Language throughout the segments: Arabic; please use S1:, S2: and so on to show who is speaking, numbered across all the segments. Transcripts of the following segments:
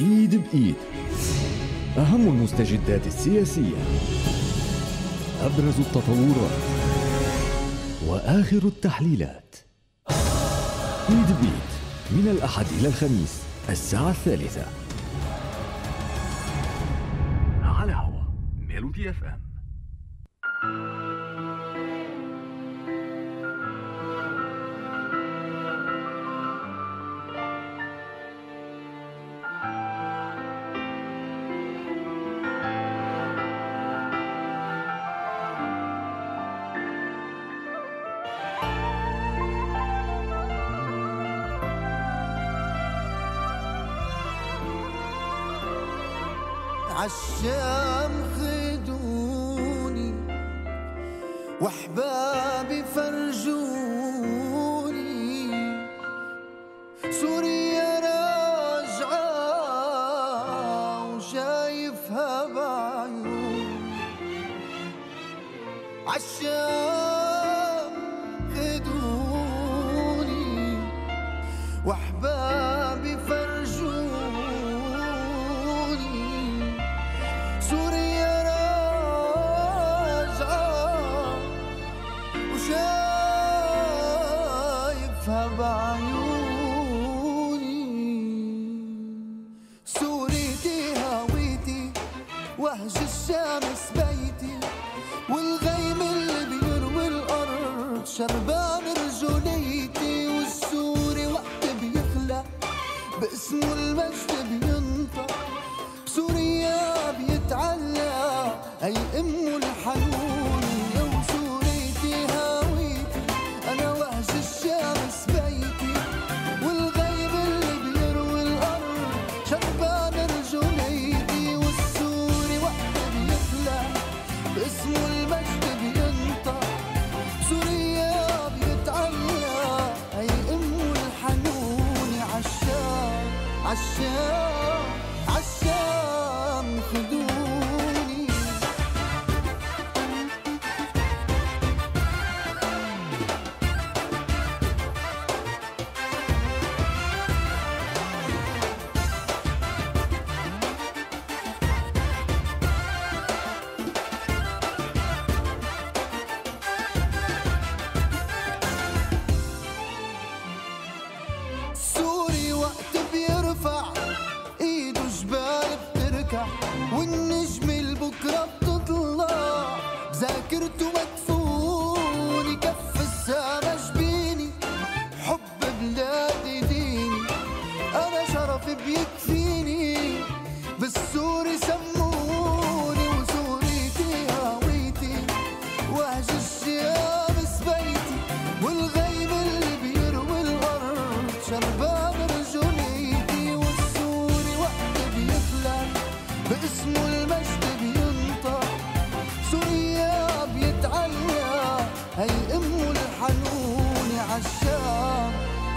S1: ايد بايد اهم المستجدات السياسيه ابرز التطورات واخر التحليلات
S2: ايد بايد من الاحد الى الخميس الساعه الثالثه
S3: على هوا ميلودي اف ام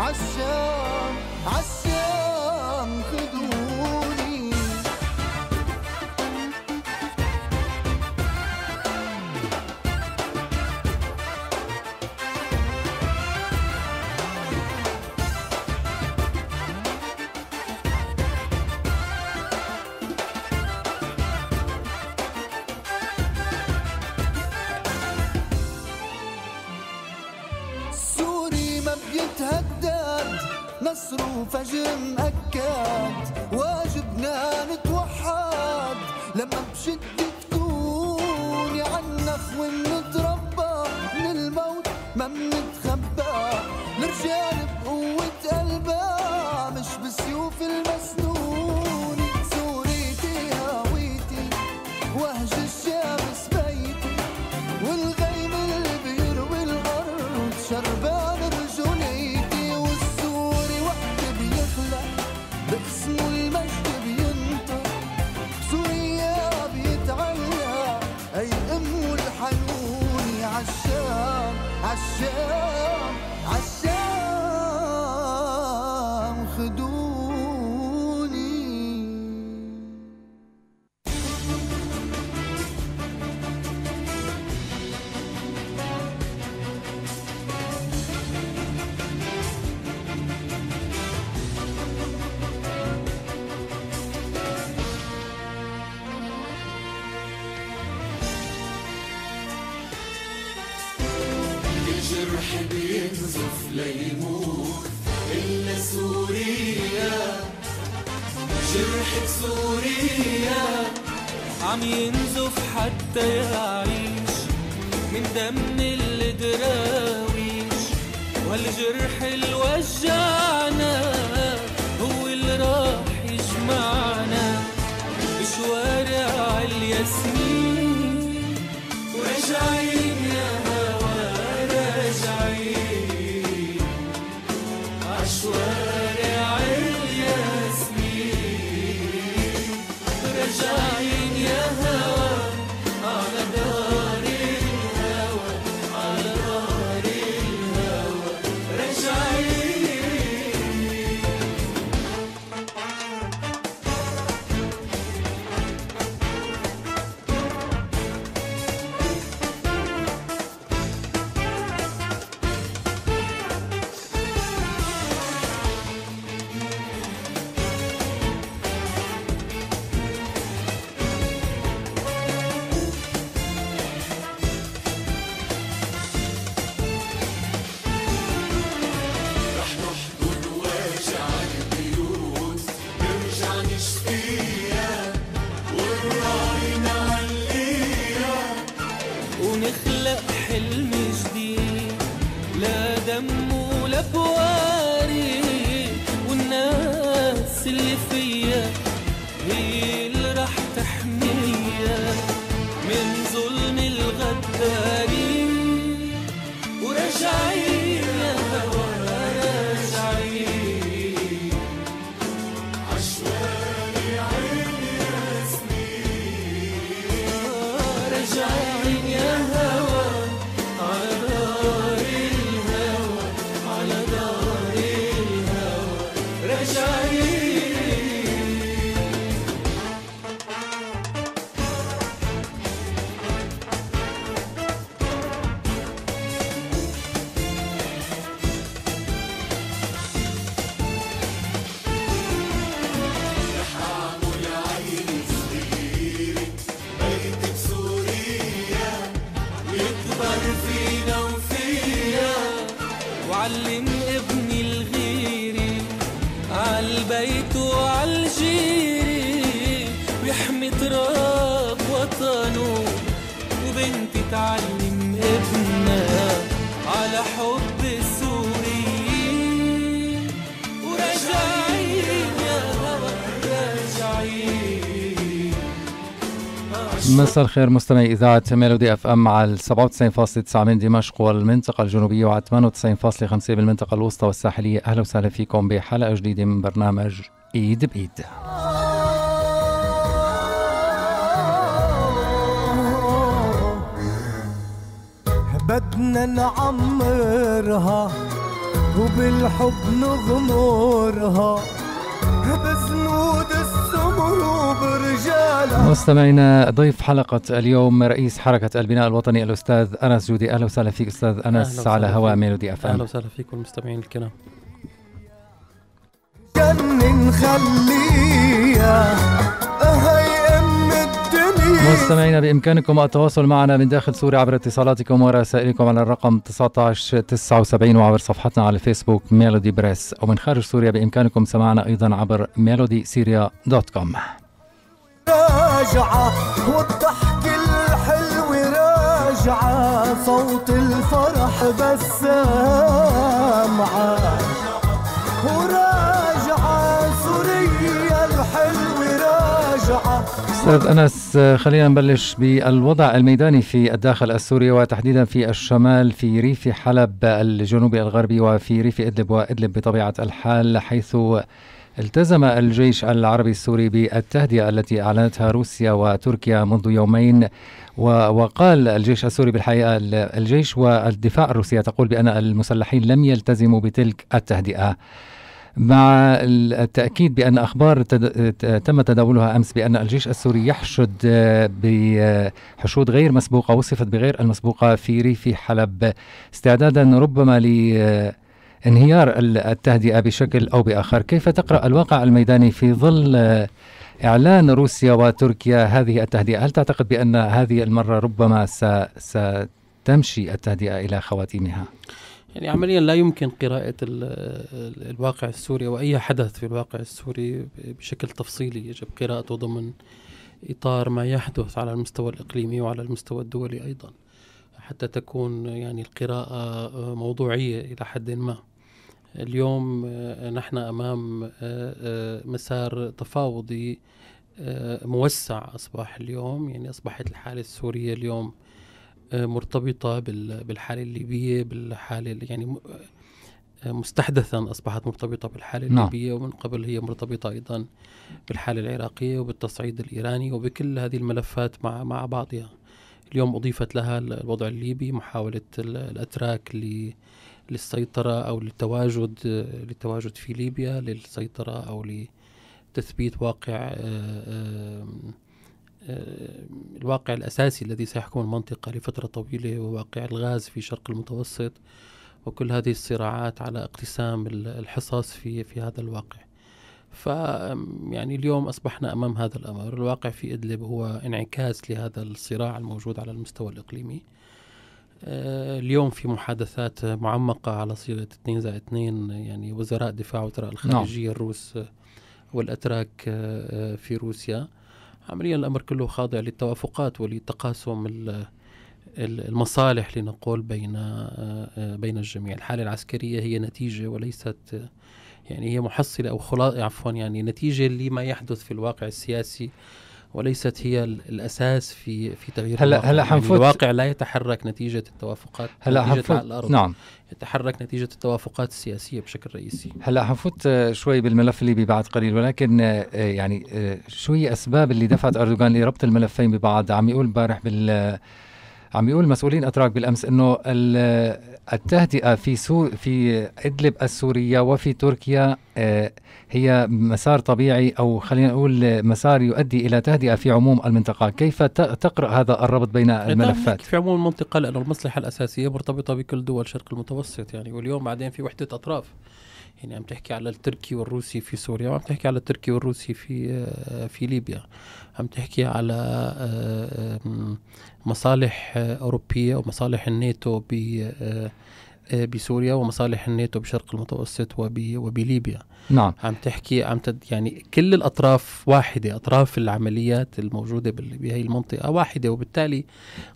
S1: عالشام عالشام
S4: ليموت إلا سوريا جرح بسوريا عم ينزف حتى يعيش من دم الدراويش والجرح اللي وجعنا هو اللي راح يجمعنا بشوارع الياسمين ورجعين
S2: مساء الخير مستمعي اذاعه ميلودي اف ام على 97.9 من دمشق والمنطقه الجنوبيه وعلى 98.5 بالمنطقه الوسطى والساحليه اهلا وسهلا فيكم بحلقه جديده من برنامج ايد بايد.
S1: بدنا نعمرها وبالحب نغمرها بس نور
S2: مستمعينا ضيف حلقة اليوم رئيس حركة البناء الوطني الأستاذ أنس جودي أهلا وسهلا فيك أستاذ أنس على هواء ميلودي أف أهلا
S3: وسهلا فيكم المستمعين الكرام
S1: جنن خليها
S2: مستمعينا بامكانكم التواصل معنا من داخل سوريا عبر اتصالاتكم ورسائلكم على الرقم 1979 وعبر صفحتنا على الفيسبوك ميلودي بريس ومن خارج سوريا بامكانكم سماعنا ايضا عبر ميلودي سيريا دوت كوم
S1: راجعه والضحك الحلو راجعه صوت الفرح بس سامعه
S2: أستاذ أنس خلينا نبلش بالوضع الميداني في الداخل السوري وتحديدا في الشمال في ريف حلب الجنوبي الغربي وفي ريف إدلب وإدلب بطبيعة الحال حيث التزم الجيش العربي السوري بالتهدئة التي أعلنتها روسيا وتركيا منذ يومين وقال الجيش السوري بالحقيقة الجيش والدفاع الروسية تقول بأن المسلحين لم يلتزموا بتلك التهدئة مع التأكيد بأن أخبار تم تداولها أمس بأن الجيش السوري يحشد بحشود غير مسبوقة وصفت بغير المسبوقة في ريف حلب استعدادا ربما ل انهيار التهدئة بشكل أو بآخر كيف تقرأ الواقع الميداني في ظل إعلان روسيا وتركيا هذه التهدئة هل تعتقد بأن هذه المرة ربما ستمشي التهدئة إلى خواتيمها؟
S3: يعني عمليا لا يمكن قراءة الواقع السوري وأي حدث في الواقع السوري بشكل تفصيلي يجب قراءته ضمن إطار ما يحدث على المستوى الإقليمي وعلى المستوى الدولي أيضا حتى تكون يعني القراءة موضوعية إلى حد ما اليوم نحن أمام مسار تفاوضي موسع أصبح اليوم يعني أصبحت الحالة السورية اليوم مرتبطه بالحاله الليبيه بالحاله يعني مستحدثا اصبحت مرتبطه بالحاله نعم. الليبيه نعم. ومن قبل هي مرتبطه ايضا بالحاله العراقيه وبالتصعيد الايراني وبكل هذه الملفات مع مع بعضها. اليوم اضيفت لها الوضع الليبي محاوله الاتراك للسيطره او للتواجد للتواجد في ليبيا للسيطره او لتثبيت واقع آه، آه، الواقع الأساسي الذي سيحكم المنطقة لفترة طويلة وواقع الغاز في شرق المتوسط وكل هذه الصراعات على اقتسام الحصص في في هذا الواقع ف يعني اليوم أصبحنا أمام هذا الأمر الواقع في إدلب هو انعكاس لهذا الصراع الموجود على المستوى الإقليمي آه، اليوم في محادثات معمقة على صيغة 2 زائد 2 يعني وزراء دفاع وزراء نعم. الخارجية الروس والأتراك آه، في روسيا عمليا الأمر كله خاضع للتوافقات ولتقاسم المصالح لنقول بين آه، بين الجميع الحالة العسكرية هي نتيجة وليست يعني هي محصلة أو خلاصة عفوا يعني نتيجة لما يحدث في الواقع السياسي وليست هي الاساس في في تغيير هلا الواقع. هلا يعني حنفوت الواقع لا يتحرك نتيجه التوافقات هلا حنفوت الأرض. نعم يتحرك نتيجه التوافقات السياسيه بشكل رئيسي
S2: هلا حنفوت آه، شوي بالملف الليبي بعد قليل ولكن آه، يعني آه، شو هي اسباب اللي دفعت اردوغان لربط الملفين ببعض عم يقول امبارح بال عم يقول مسؤولين اتراك بالامس انه التهدئه في سو في ادلب السوريه وفي تركيا آه، هي مسار طبيعي او خلينا نقول مسار يؤدي الى تهدئه في عموم المنطقه، كيف تقرا هذا الربط بين إيه، الملفات؟ في عموم المنطقه لانه
S3: المصلحه الاساسيه مرتبطه بكل دول الشرق المتوسط يعني واليوم بعدين في وحده اطراف يعني عم تحكي على التركي والروسي في سوريا وعم تحكي على التركي والروسي في آه، في ليبيا عم تحكي على آه، آه، مصالح أوروبية ومصالح الناتو ب بسوريا ومصالح الناتو بشرق المتوسط وبليبيا نعم عم تحكي عم تد يعني كل الاطراف واحده اطراف العمليات الموجوده بهي المنطقه واحده وبالتالي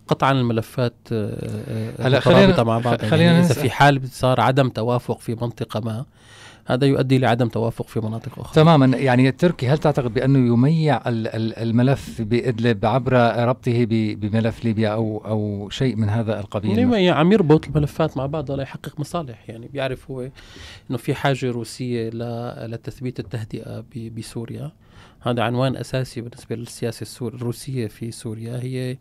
S3: قطعا الملفات آه، آه، هلا خلينا مع بعض يعني خلينا يعني اذا في حال صار عدم توافق في منطقه ما
S2: هذا يؤدي لعدم توافق في مناطق أخرى تماما يعني التركي هل تعتقد بأنه يميع الملف بإدلب عبر ربطه بملف ليبيا أو أو شيء من هذا القبيل؟ يميع
S3: عم يربط الملفات مع بعضها ليحقق مصالح يعني بيعرف هو أنه في حاجة روسية لتثبيت التهدئة بسوريا هذا عنوان اساسي بالنسبه للسياسه السور الروسيه في سوريا هي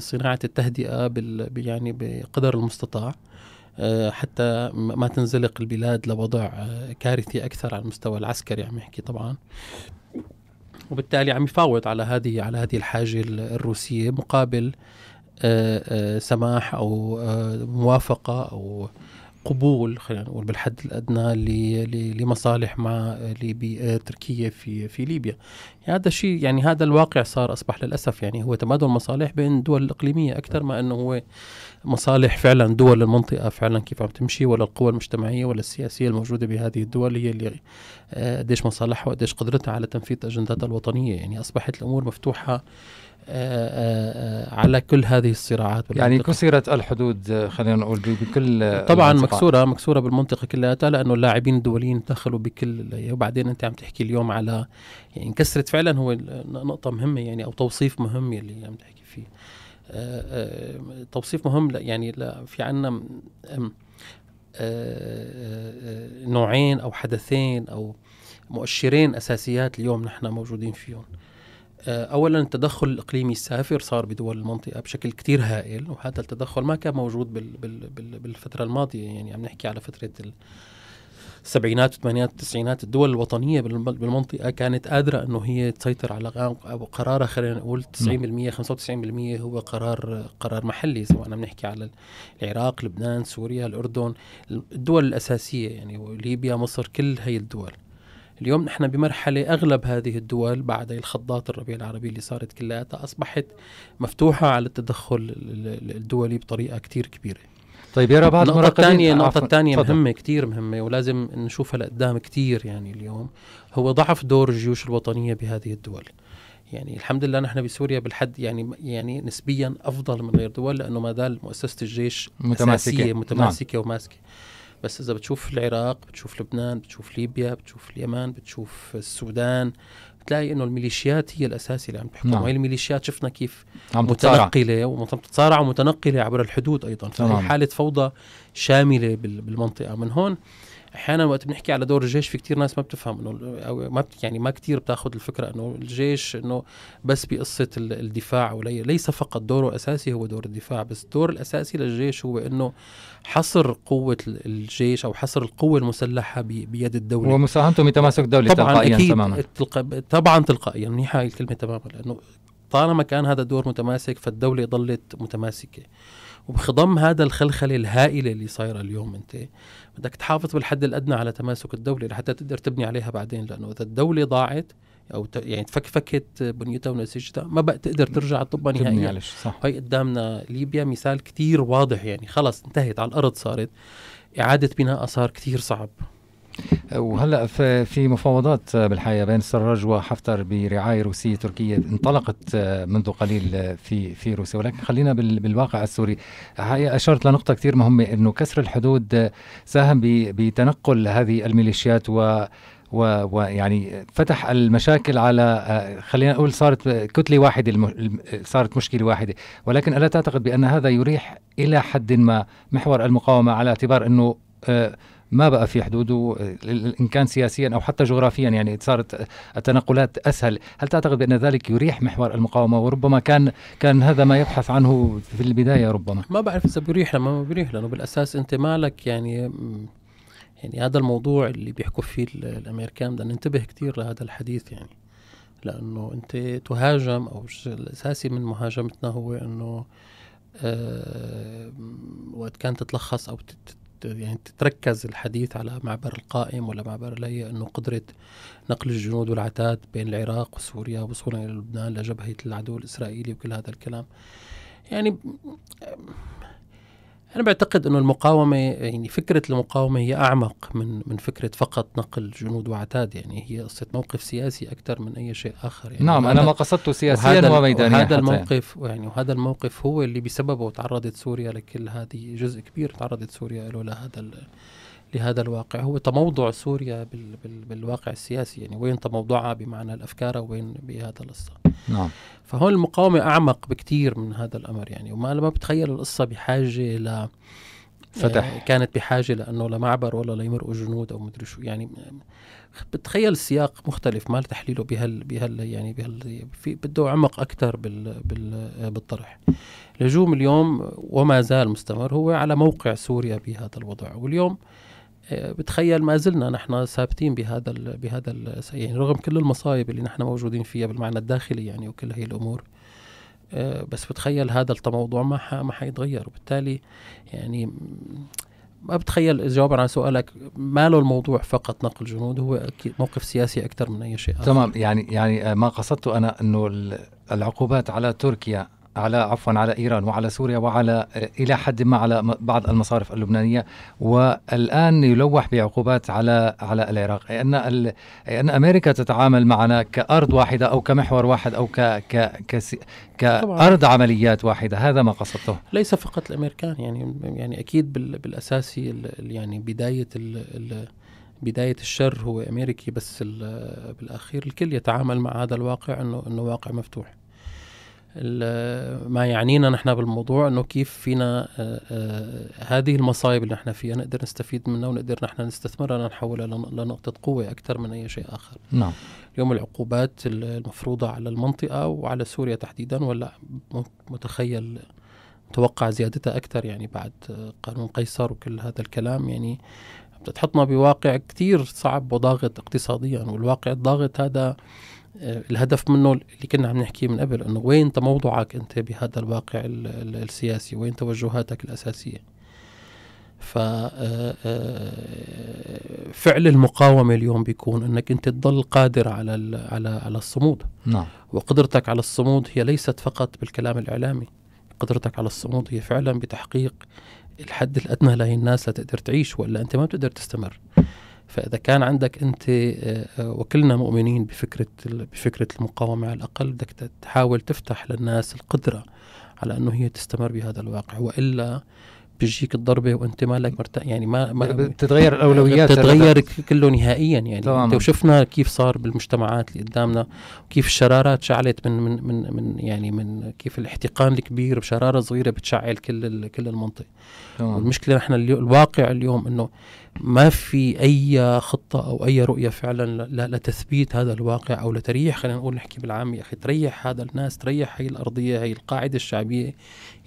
S3: صناعه التهدئه بال يعني بقدر المستطاع آه، حتى ما تنزلق البلاد لوضع آه، كارثي اكثر على المستوى العسكري عم يحكي طبعا وبالتالي عم يفاوض على هذه على هذه الحاجه الروسيه مقابل آه، سماح او موافقه او قبول خلينا نقول بالحد الادنى لمصالح مع ليبيا تركيا في في ليبيا يعني هذا الشيء يعني هذا الواقع صار اصبح للاسف يعني هو تبادل مصالح بين الدول الاقليميه اكثر ما انه هو مصالح فعلا دول المنطقة فعلا كيف عم تمشي ولا القوى المجتمعية ولا السياسية الموجودة بهذه الدول هي اللي آه، قديش مصالحها وقديش قدرتها على تنفيذ أجنداتها الوطنية يعني أصبحت الأمور مفتوحة آآ آه، آآ آه، على كل هذه الصراعات بالمنطقة. يعني
S2: كسرت الحدود خلينا نقول بكل طبعا المنطقة. مكسوره
S3: مكسوره بالمنطقه كلها لانه اللاعبين الدوليين دخلوا بكل وبعدين انت عم تحكي اليوم على يعني انكسرت فعلا هو نقطه مهمه يعني او توصيف مهم اللي عم تحكي فيه توصيف مهم يعني في عنا آه، آه، آه، نوعين او حدثين او مؤشرين اساسيات اليوم نحن موجودين فيهم اولا التدخل الاقليمي السافر صار بدول المنطقه بشكل كتير هائل وهذا التدخل ما كان موجود بال بال بالفتره الماضيه يعني عم نحكي على فتره السبعينات والثمانينات والتسعينات الدول الوطنيه بالمنطقه كانت قادره انه هي تسيطر على قرارها خلينا نقول 90% نعم. 95% هو قرار قرار محلي سواء عم نحكي على العراق، لبنان، سوريا، الاردن، الدول الاساسيه يعني ليبيا، مصر، كل هي الدول. اليوم نحن بمرحلة أغلب هذه الدول بعد الخضات الربيع العربي اللي صارت كلها أصبحت مفتوحة على التدخل الدولي بطريقة كتير
S2: كبيرة طيب يا بعض النقطة الثانية النقطة الثانية مهمة
S3: كثير مهمة ولازم نشوفها لقدام كثير يعني اليوم هو ضعف دور الجيوش الوطنية بهذه الدول يعني الحمد لله نحن بسوريا بالحد يعني يعني نسبيا افضل من غير دول لانه ما زال مؤسسه الجيش متماسكه نعم. متماسكه نعم. وماسكه بس اذا بتشوف العراق بتشوف لبنان بتشوف ليبيا بتشوف اليمن بتشوف السودان بتلاقي انه الميليشيات هي الاساس اللي عم تحكم نعم. الميليشيات شفنا كيف عم متنقله ومتتصارع ومتنقله عبر الحدود ايضا فهي حاله فوضى شامله بالمنطقه من هون احيانا وقت بنحكي على دور الجيش في كتير ناس ما بتفهم انه او ما يعني ما كتير بتاخذ الفكره انه الجيش انه بس بقصه الدفاع ولي ليس فقط دوره اساسي هو دور الدفاع بس الدور الاساسي للجيش هو انه حصر قوه الجيش او حصر القوه المسلحه بيد الدوله ومساهمته بتماسك الدوله طبعا تلقائيا أكيد تماما تلق... طبعا تلقائيا منيحه الكلمه تماما لانه طالما كان هذا الدور متماسك فالدولة ظلت متماسكة وبخضم هذا الخلخلة الهائلة اللي صايرة اليوم أنت بدك تحافظ بالحد الأدنى على تماسك الدولة لحتى تقدر تبني عليها بعدين لأنه إذا الدولة ضاعت او يعني تفكفكت بنيتها ونسيجتها ما بقى تقدر ترجع تطبها نهائيا صح هي قدامنا ليبيا مثال كتير واضح يعني خلص انتهت على الارض صارت اعاده بنائها صار كتير صعب
S2: وهلا في مفاوضات بالحقيقه بين السراج وحفتر برعايه روسيه تركيه انطلقت منذ قليل في في روسيا ولكن خلينا بالواقع السوري حقيقه اشرت لنقطه كثير مهمه انه كسر الحدود ساهم بتنقل هذه الميليشيات و ويعني فتح المشاكل على خلينا نقول صارت كتله واحده الم... صارت مشكله واحده ولكن الا تعتقد بان هذا يريح الى حد ما محور المقاومه على اعتبار انه آه، ما بقى في حدود ان كان سياسيا او حتى جغرافيا يعني صارت التنقلات اسهل، هل تعتقد بان ذلك يريح محور المقاومه وربما كان كان هذا ما يبحث عنه في البدايه ربما؟
S3: ما بعرف اذا بيريح لما ما بيريح لانه بالاساس انت مالك يعني يعني هذا الموضوع اللي بيحكوا فيه الامريكان بدنا ننتبه كثير لهذا الحديث يعني لانه انت تهاجم او الاساسي من مهاجمتنا هو انه آه وقت كانت تتلخص او يعني تتركز الحديث على معبر القائم ولا معبر لي أنه قدرة نقل الجنود والعتاد بين العراق وسوريا وصولا إلى لبنان لجبهة العدو الإسرائيلي وكل هذا الكلام يعني انا بعتقد انه المقاومه يعني فكره المقاومه هي اعمق من من فكره فقط نقل جنود وعتاد يعني هي قصه موقف سياسي اكثر من اي شيء اخر يعني نعم انا ما قصدته سياسيا وميدانيا هذا الموقف يعني وهذا الموقف هو اللي بسببه تعرضت سوريا لكل هذه جزء كبير تعرضت سوريا له لهذا لهذا الواقع هو تموضع سوريا بال بال بالواقع السياسي يعني وين تموضعها بمعنى الافكار وين بهذا القصه نعم فهون المقاومه اعمق بكثير من هذا الامر يعني وما ما بتخيل القصه بحاجه ل فتح آه، كانت بحاجه لانه لا معبر ولا ليمرقوا جنود او مدري شو يعني بتخيل سياق مختلف ما تحليله بهال بهال يعني بهال في بده عمق اكثر بال بال بالطرح لجوم اليوم وما زال مستمر هو على موقع سوريا بهذا الوضع واليوم آه بتخيل ما زلنا نحن ثابتين بهذا الـ بهذا الـ يعني رغم كل المصايب اللي نحن موجودين فيها بالمعنى الداخلي يعني وكل هي الامور آه، بس بتخيل هذا الموضوع ما ما حيتغير وبالتالي يعني ما بتخيل جوابا على سؤالك ما له الموضوع فقط نقل
S2: جنود هو اكيد موقف سياسي اكثر من اي شيء آخر. تمام يعني يعني آه، ما قصدته انا انه العقوبات على تركيا على عفوا على ايران وعلى سوريا وعلى آه، الى حد ما على بعض المصارف اللبنانيه والان يلوح بعقوبات على على العراق اي ان اي ان امريكا تتعامل معنا كارض واحده او كمحور واحد او ك ك ك كارض عمليات واحده هذا ما قصدته
S3: ليس فقط الامريكان يعني يعني اكيد بالاساس يعني بدايه الـ الـ بداية الشر هو أمريكي بس بالأخير الكل يتعامل مع هذا الواقع أنه, إنه واقع مفتوح ما يعنينا نحن بالموضوع انه كيف فينا آه، آه، هذه المصايب اللي نحن فيها نقدر نستفيد منها ونقدر نحن نستثمرها لنحولها لنقطه قوه اكثر من اي شيء اخر. نعم. اليوم العقوبات المفروضه على المنطقه وعلى سوريا تحديدا ولا متخيل متوقع زيادتها اكثر يعني بعد آه، قانون قيصر وكل هذا الكلام يعني بتحطنا بواقع كثير صعب وضاغط اقتصاديا والواقع الضاغط هذا آه، الهدف منه اللي كنا عم نحكيه من قبل انه وين تموضعك انت بهذا الواقع السياسي وين توجهاتك الاساسيه ف آه، آه، فعل المقاومه اليوم بيكون انك انت تضل قادر على على على الصمود نعم وقدرتك على الصمود هي ليست فقط بالكلام الاعلامي قدرتك على الصمود هي فعلا بتحقيق الحد الادنى لهي الناس لتقدر تعيش ولا انت ما بتقدر تستمر فاذا كان عندك انت آه، آه، وكلنا مؤمنين بفكره بفكره المقاومه على الاقل بدك تحاول تفتح للناس القدره على انه هي تستمر بهذا الواقع والا بيجيك الضربه وانت مالك مرتاح يعني ما, ما بتتغير الاولويات بتتغير كله نهائيا يعني انت وشفنا كيف صار بالمجتمعات اللي قدامنا وكيف الشرارات شعلت من من من, من يعني من كيف الاحتقان الكبير بشراره صغيره بتشعل كل كل المنطقه طبعاً. نحن الواقع اليوم انه ما في اي خطه او اي رؤيه فعلا لتثبيت هذا الواقع او لتريح خلينا نقول نحكي بالعامي اخي تريح هذا الناس تريح هي الارضيه هي القاعده الشعبيه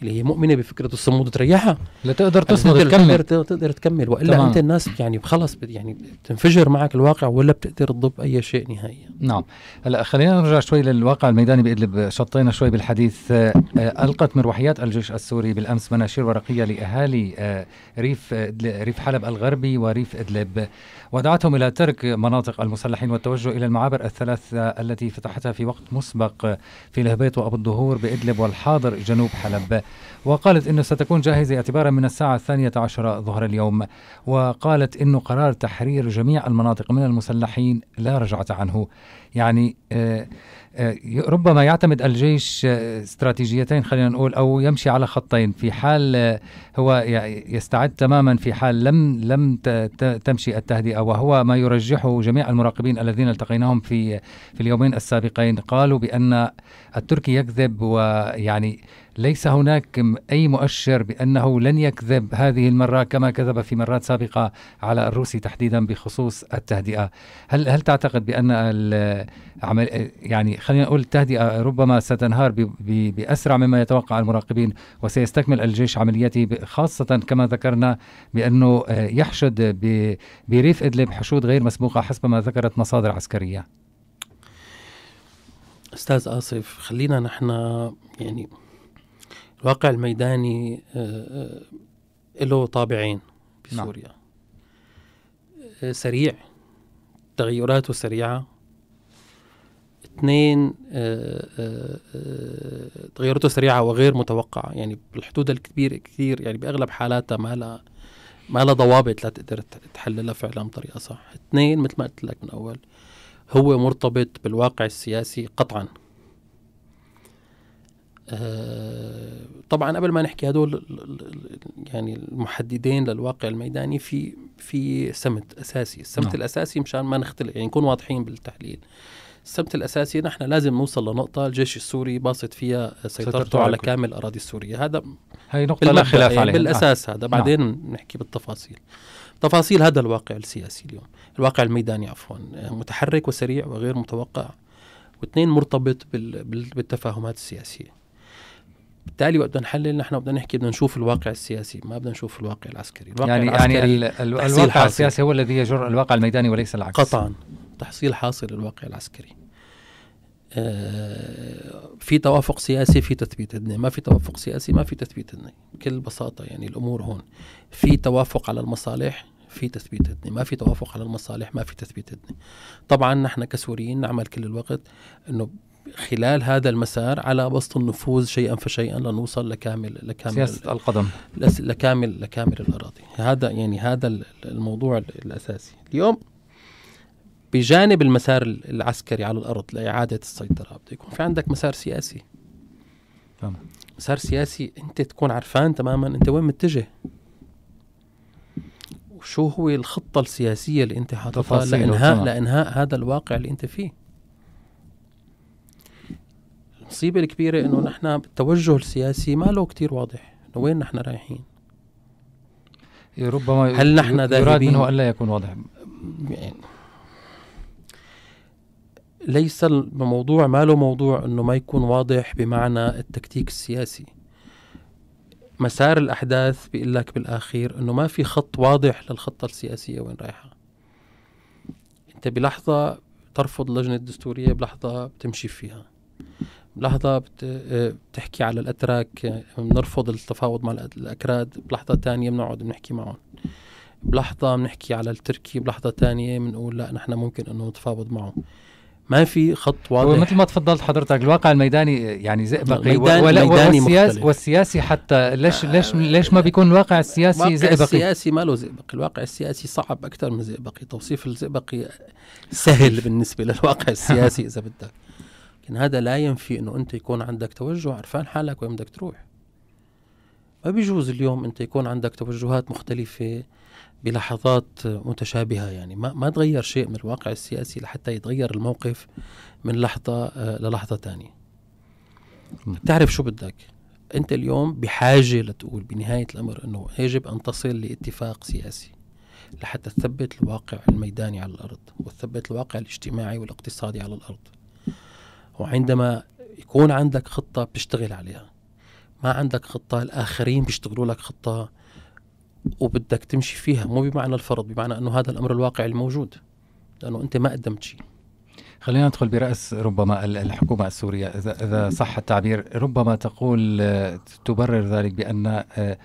S3: اللي هي مؤمنه بفكره الصمود وتريحها
S2: لا تقدر يعني تصمد تقدر تكمل تقدر,
S3: تقدر تكمل والا انت الناس يعني خلص يعني بتنفجر معك
S2: الواقع ولا بتقدر تضب اي شيء نهائيا نعم هلا خلينا نرجع شوي للواقع الميداني بادلب شطينا شوي بالحديث آه، آه، القت مروحيات الجيش السوري بالامس مناشير ورقيه لاهالي آه، ريف ريف حلب الغربي وريف ادلب ودعتهم الى ترك مناطق المسلحين والتوجه الى المعابر الثلاث التي فتحتها في وقت مسبق في لهبيط وابو الدهور بادلب والحاضر جنوب حلب وقالت أنه ستكون جاهزة اعتبارا من الساعة الثانية عشر ظهر اليوم وقالت أنه قرار تحرير جميع المناطق من المسلحين لا رجعة عنه يعني آه، آه، ربما يعتمد الجيش آه، استراتيجيتين خلينا نقول او يمشي على خطين في حال هو يستعد تماما في حال لم لم تمشي التهدئه وهو ما يرجحه جميع المراقبين الذين التقيناهم في في اليومين السابقين قالوا بان التركي يكذب ويعني ليس هناك أي مؤشر بأنه لن يكذب هذه المرة كما كذب في مرات سابقة على الروسي تحديدا بخصوص التهدئة هل, هل تعتقد بأن العمل يعني خلينا نقول التهدئة ربما ستنهار بأسرع مما يتوقع المراقبين وسيستكمل الجيش عملياته خاصة كما ذكرنا بأنه آه، يحشد بريف إدلب حشود غير مسبوقة حسب ما ذكرت مصادر عسكرية استاذ آصف
S3: خلينا نحن يعني الواقع الميداني آه، آه، له طابعين بسوريا نعم. آه، سريع تغيراته سريعة اثنين تغيراته سريعة وغير متوقعة يعني بالحدود الكبيرة كثير يعني بأغلب حالاتها ما لها ما لها ضوابط لا تقدر تحللها فعلا بطريقة صح اثنين مثل ما قلت لك من أول هو مرتبط بالواقع السياسي قطعا آه، طبعا قبل ما نحكي هدول يعني المحددين للواقع الميداني في في سمت اساسي، السمت نعم. الاساسي مشان ما نختلف يعني نكون واضحين بالتحليل. السمت الاساسي نحن لازم نوصل لنقطه الجيش السوري باسط فيها سيطرته على كامل الاراضي السوريه، هذا هي نقطه لا خلاف يعني عليها بالاساس آه. هذا، نعم. بعدين نعم. نحكي بالتفاصيل. تفاصيل هذا الواقع السياسي اليوم، الواقع الميداني عفوا، آه، متحرك وسريع وغير متوقع. واثنين مرتبط بالتفاهمات السياسيه بالتالي وقت بدنا نحلل نحن بدنا نحكي بدنا نشوف الواقع السياسي ما بدنا نشوف الواقع العسكري الواقع يعني, يعني العسكري يعني ال الواقع حاصل. السياسي
S2: هو الذي يجر الواقع الميداني وليس العكس قطعا
S3: تحصيل حاصل للواقع العسكري
S2: آه
S3: في توافق سياسي في تثبيت الدنيا ما في توافق سياسي ما في تثبيت الدنيا بكل بساطة يعني الأمور هون في توافق على المصالح في تثبيت الدنيا ما في توافق على المصالح ما في تثبيت الدنيا طبعا نحن كسوريين نعمل كل الوقت أنه خلال هذا المسار على بسط النفوذ شيئا فشيئا لنوصل لكامل لكامل سياسة القدم لكامل لكامل الأراضي هذا يعني هذا الموضوع الأساسي اليوم بجانب المسار العسكري على الأرض لإعادة السيطرة بده يكون في عندك مسار سياسي تمام مسار سياسي أنت تكون عرفان تماما أنت وين متجه وشو هو الخطة السياسية اللي أنت حاططها لإنهاء لإنهاء هذا الواقع اللي أنت فيه المصيبه الكبيره انه نحن التوجه السياسي ما له كثير واضح وين نحن رايحين
S2: ربما هل نحن يراد منه الا يكون واضح
S3: ليس الموضوع ما له موضوع انه ما يكون واضح بمعنى التكتيك السياسي مسار الاحداث بيقول لك بالاخير انه ما في خط واضح للخطه السياسيه وين رايحه انت بلحظه ترفض اللجنه الدستوريه بلحظه بتمشي فيها لحظة آه، بتحكي على الأتراك بنرفض التفاوض مع الأكراد بلحظة تانية بنقعد بنحكي معهم بلحظة بنحكي على التركي بلحظة تانية بنقول لا نحن ممكن أنه نتفاوض معه ما في خط واضح ومثل
S2: ما تفضلت حضرتك الواقع الميداني يعني زئبقي ميدان ولا ميداني والسياس مختلف. والسياسي حتى ليش آه، ليش ليش ما بيكون الواقع السياسي الواقع زئبقي السياسي
S3: ما له زئبقي الواقع السياسي صعب اكثر من زئبقي توصيف الزئبقي سهل بالنسبه للواقع السياسي اذا بدك لكن هذا لا ينفي انه انت يكون عندك توجه عرفان حالك وين بدك تروح ما بيجوز اليوم انت يكون عندك توجهات مختلفة بلحظات متشابهة يعني ما, ما تغير شيء من الواقع السياسي لحتى يتغير الموقف من لحظة آه، للحظة تانية تعرف شو بدك انت اليوم بحاجة لتقول بنهاية الامر انه يجب ان تصل لاتفاق سياسي لحتى تثبت الواقع الميداني على الارض وتثبت الواقع الاجتماعي والاقتصادي على الارض وعندما يكون عندك خطة بتشتغل عليها ما عندك خطة الآخرين بيشتغلوا لك خطة وبدك تمشي فيها مو بمعنى الفرض بمعنى أنه هذا الأمر الواقع الموجود لأنه أنت ما قدمت شيء
S2: خلينا ندخل برأس ربما الحكومة السورية إذا صح التعبير ربما تقول تبرر ذلك بأن آه،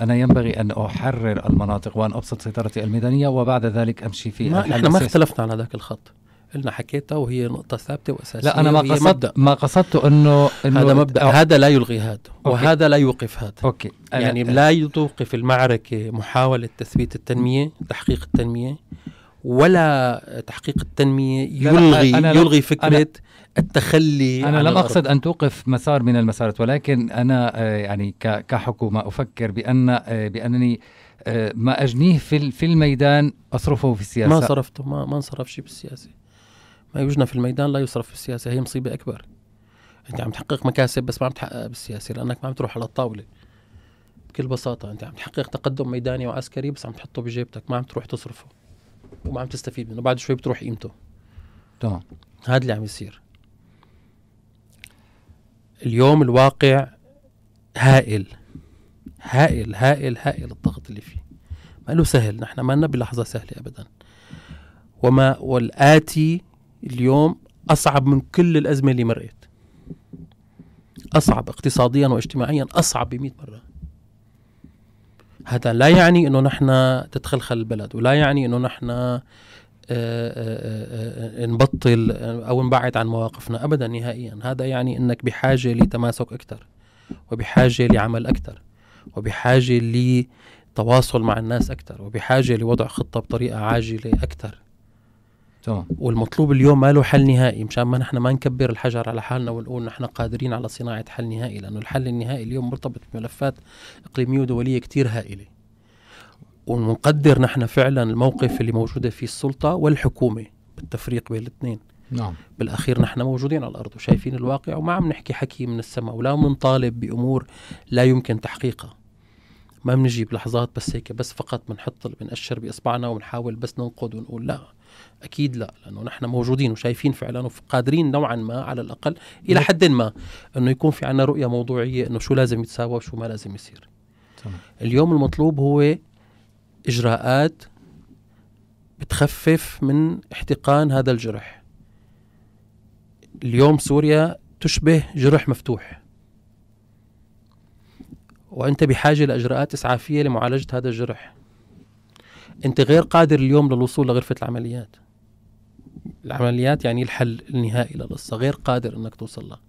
S2: أنا ينبغي أن أحرر المناطق وأن أبسط سيطرتي الميدانية وبعد ذلك أمشي في ما احنا ما اختلفنا عن هذاك الخط
S3: قلنا حكيتها وهي نقطة ثابتة وأساسية لا أنا ما قصدت
S2: ما قصدته إنه
S3: هذا مبدأ أو هذا لا يلغي هذا وهذا لا يوقف هذا أوكي يعني لا توقف المعركة محاولة تثبيت التنمية تحقيق التنمية ولا تحقيق التنمية يلغي أنا يلغي فكرة أنا التخلي أنا لم أقصد أن
S2: توقف مسار من المسارات ولكن أنا آه، يعني كحكومة أفكر بأن آه، بأنني آه، ما أجنيه في في الميدان أصرفه في السياسة ما صرفته
S3: ما ما انصرف شيء بالسياسة ما يجنى في الميدان لا يصرف في السياسه هي مصيبه اكبر انت عم تحقق مكاسب بس ما عم تحققها بالسياسه لانك ما عم تروح على الطاوله بكل بساطه انت عم تحقق تقدم ميداني وعسكري بس عم تحطه بجيبتك ما عم تروح تصرفه وما عم تستفيد منه بعد شوي بتروح قيمته تمام هذا اللي عم يصير اليوم الواقع هائل هائل هائل هائل الضغط اللي فيه ما له سهل نحن ما لنا بلحظة سهلة أبدا وما والآتي اليوم أصعب من كل الأزمة اللي مرقت أصعب اقتصاديا واجتماعيا أصعب بمئة مرة هذا لا يعني أنه نحن تتخلخل البلد ولا يعني أنه نحن آه، آه، آه، نبطل أو نبعد عن مواقفنا أبدا نهائيا هذا يعني أنك بحاجة لتماسك أكثر وبحاجة لعمل أكثر وبحاجة لتواصل مع الناس أكثر وبحاجة لوضع خطة بطريقة عاجلة أكثر تمام والمطلوب اليوم ما له حل نهائي مشان ما نحن ما نكبر الحجر على حالنا ونقول نحن قادرين على صناعه حل نهائي لانه الحل النهائي اليوم مرتبط بملفات اقليميه ودوليه كثير هائله ونقدر نحن فعلا الموقف اللي موجوده فيه السلطه والحكومه بالتفريق بين الاثنين نعم بالاخير نحن موجودين على الارض وشايفين الواقع وما عم نحكي حكي من السماء ولا بنطالب بامور لا يمكن تحقيقها ما بنجيب لحظات بس هيك بس فقط بنحط بنقشر باصبعنا وبنحاول بس ننقد ونقول لا اكيد لا لانه نحن موجودين وشايفين فعلا وقادرين نوعا ما على الاقل الى نعم. حد ما انه يكون في عنا رؤيه موضوعيه انه شو لازم يتساوى وشو ما لازم يصير طبعا. اليوم المطلوب هو اجراءات بتخفف من احتقان هذا الجرح اليوم سوريا تشبه جرح مفتوح وانت بحاجه لاجراءات اسعافيه لمعالجه هذا الجرح انت غير قادر اليوم للوصول لغرفه العمليات العمليات يعني الحل النهائي للقصه غير قادر انك توصل لها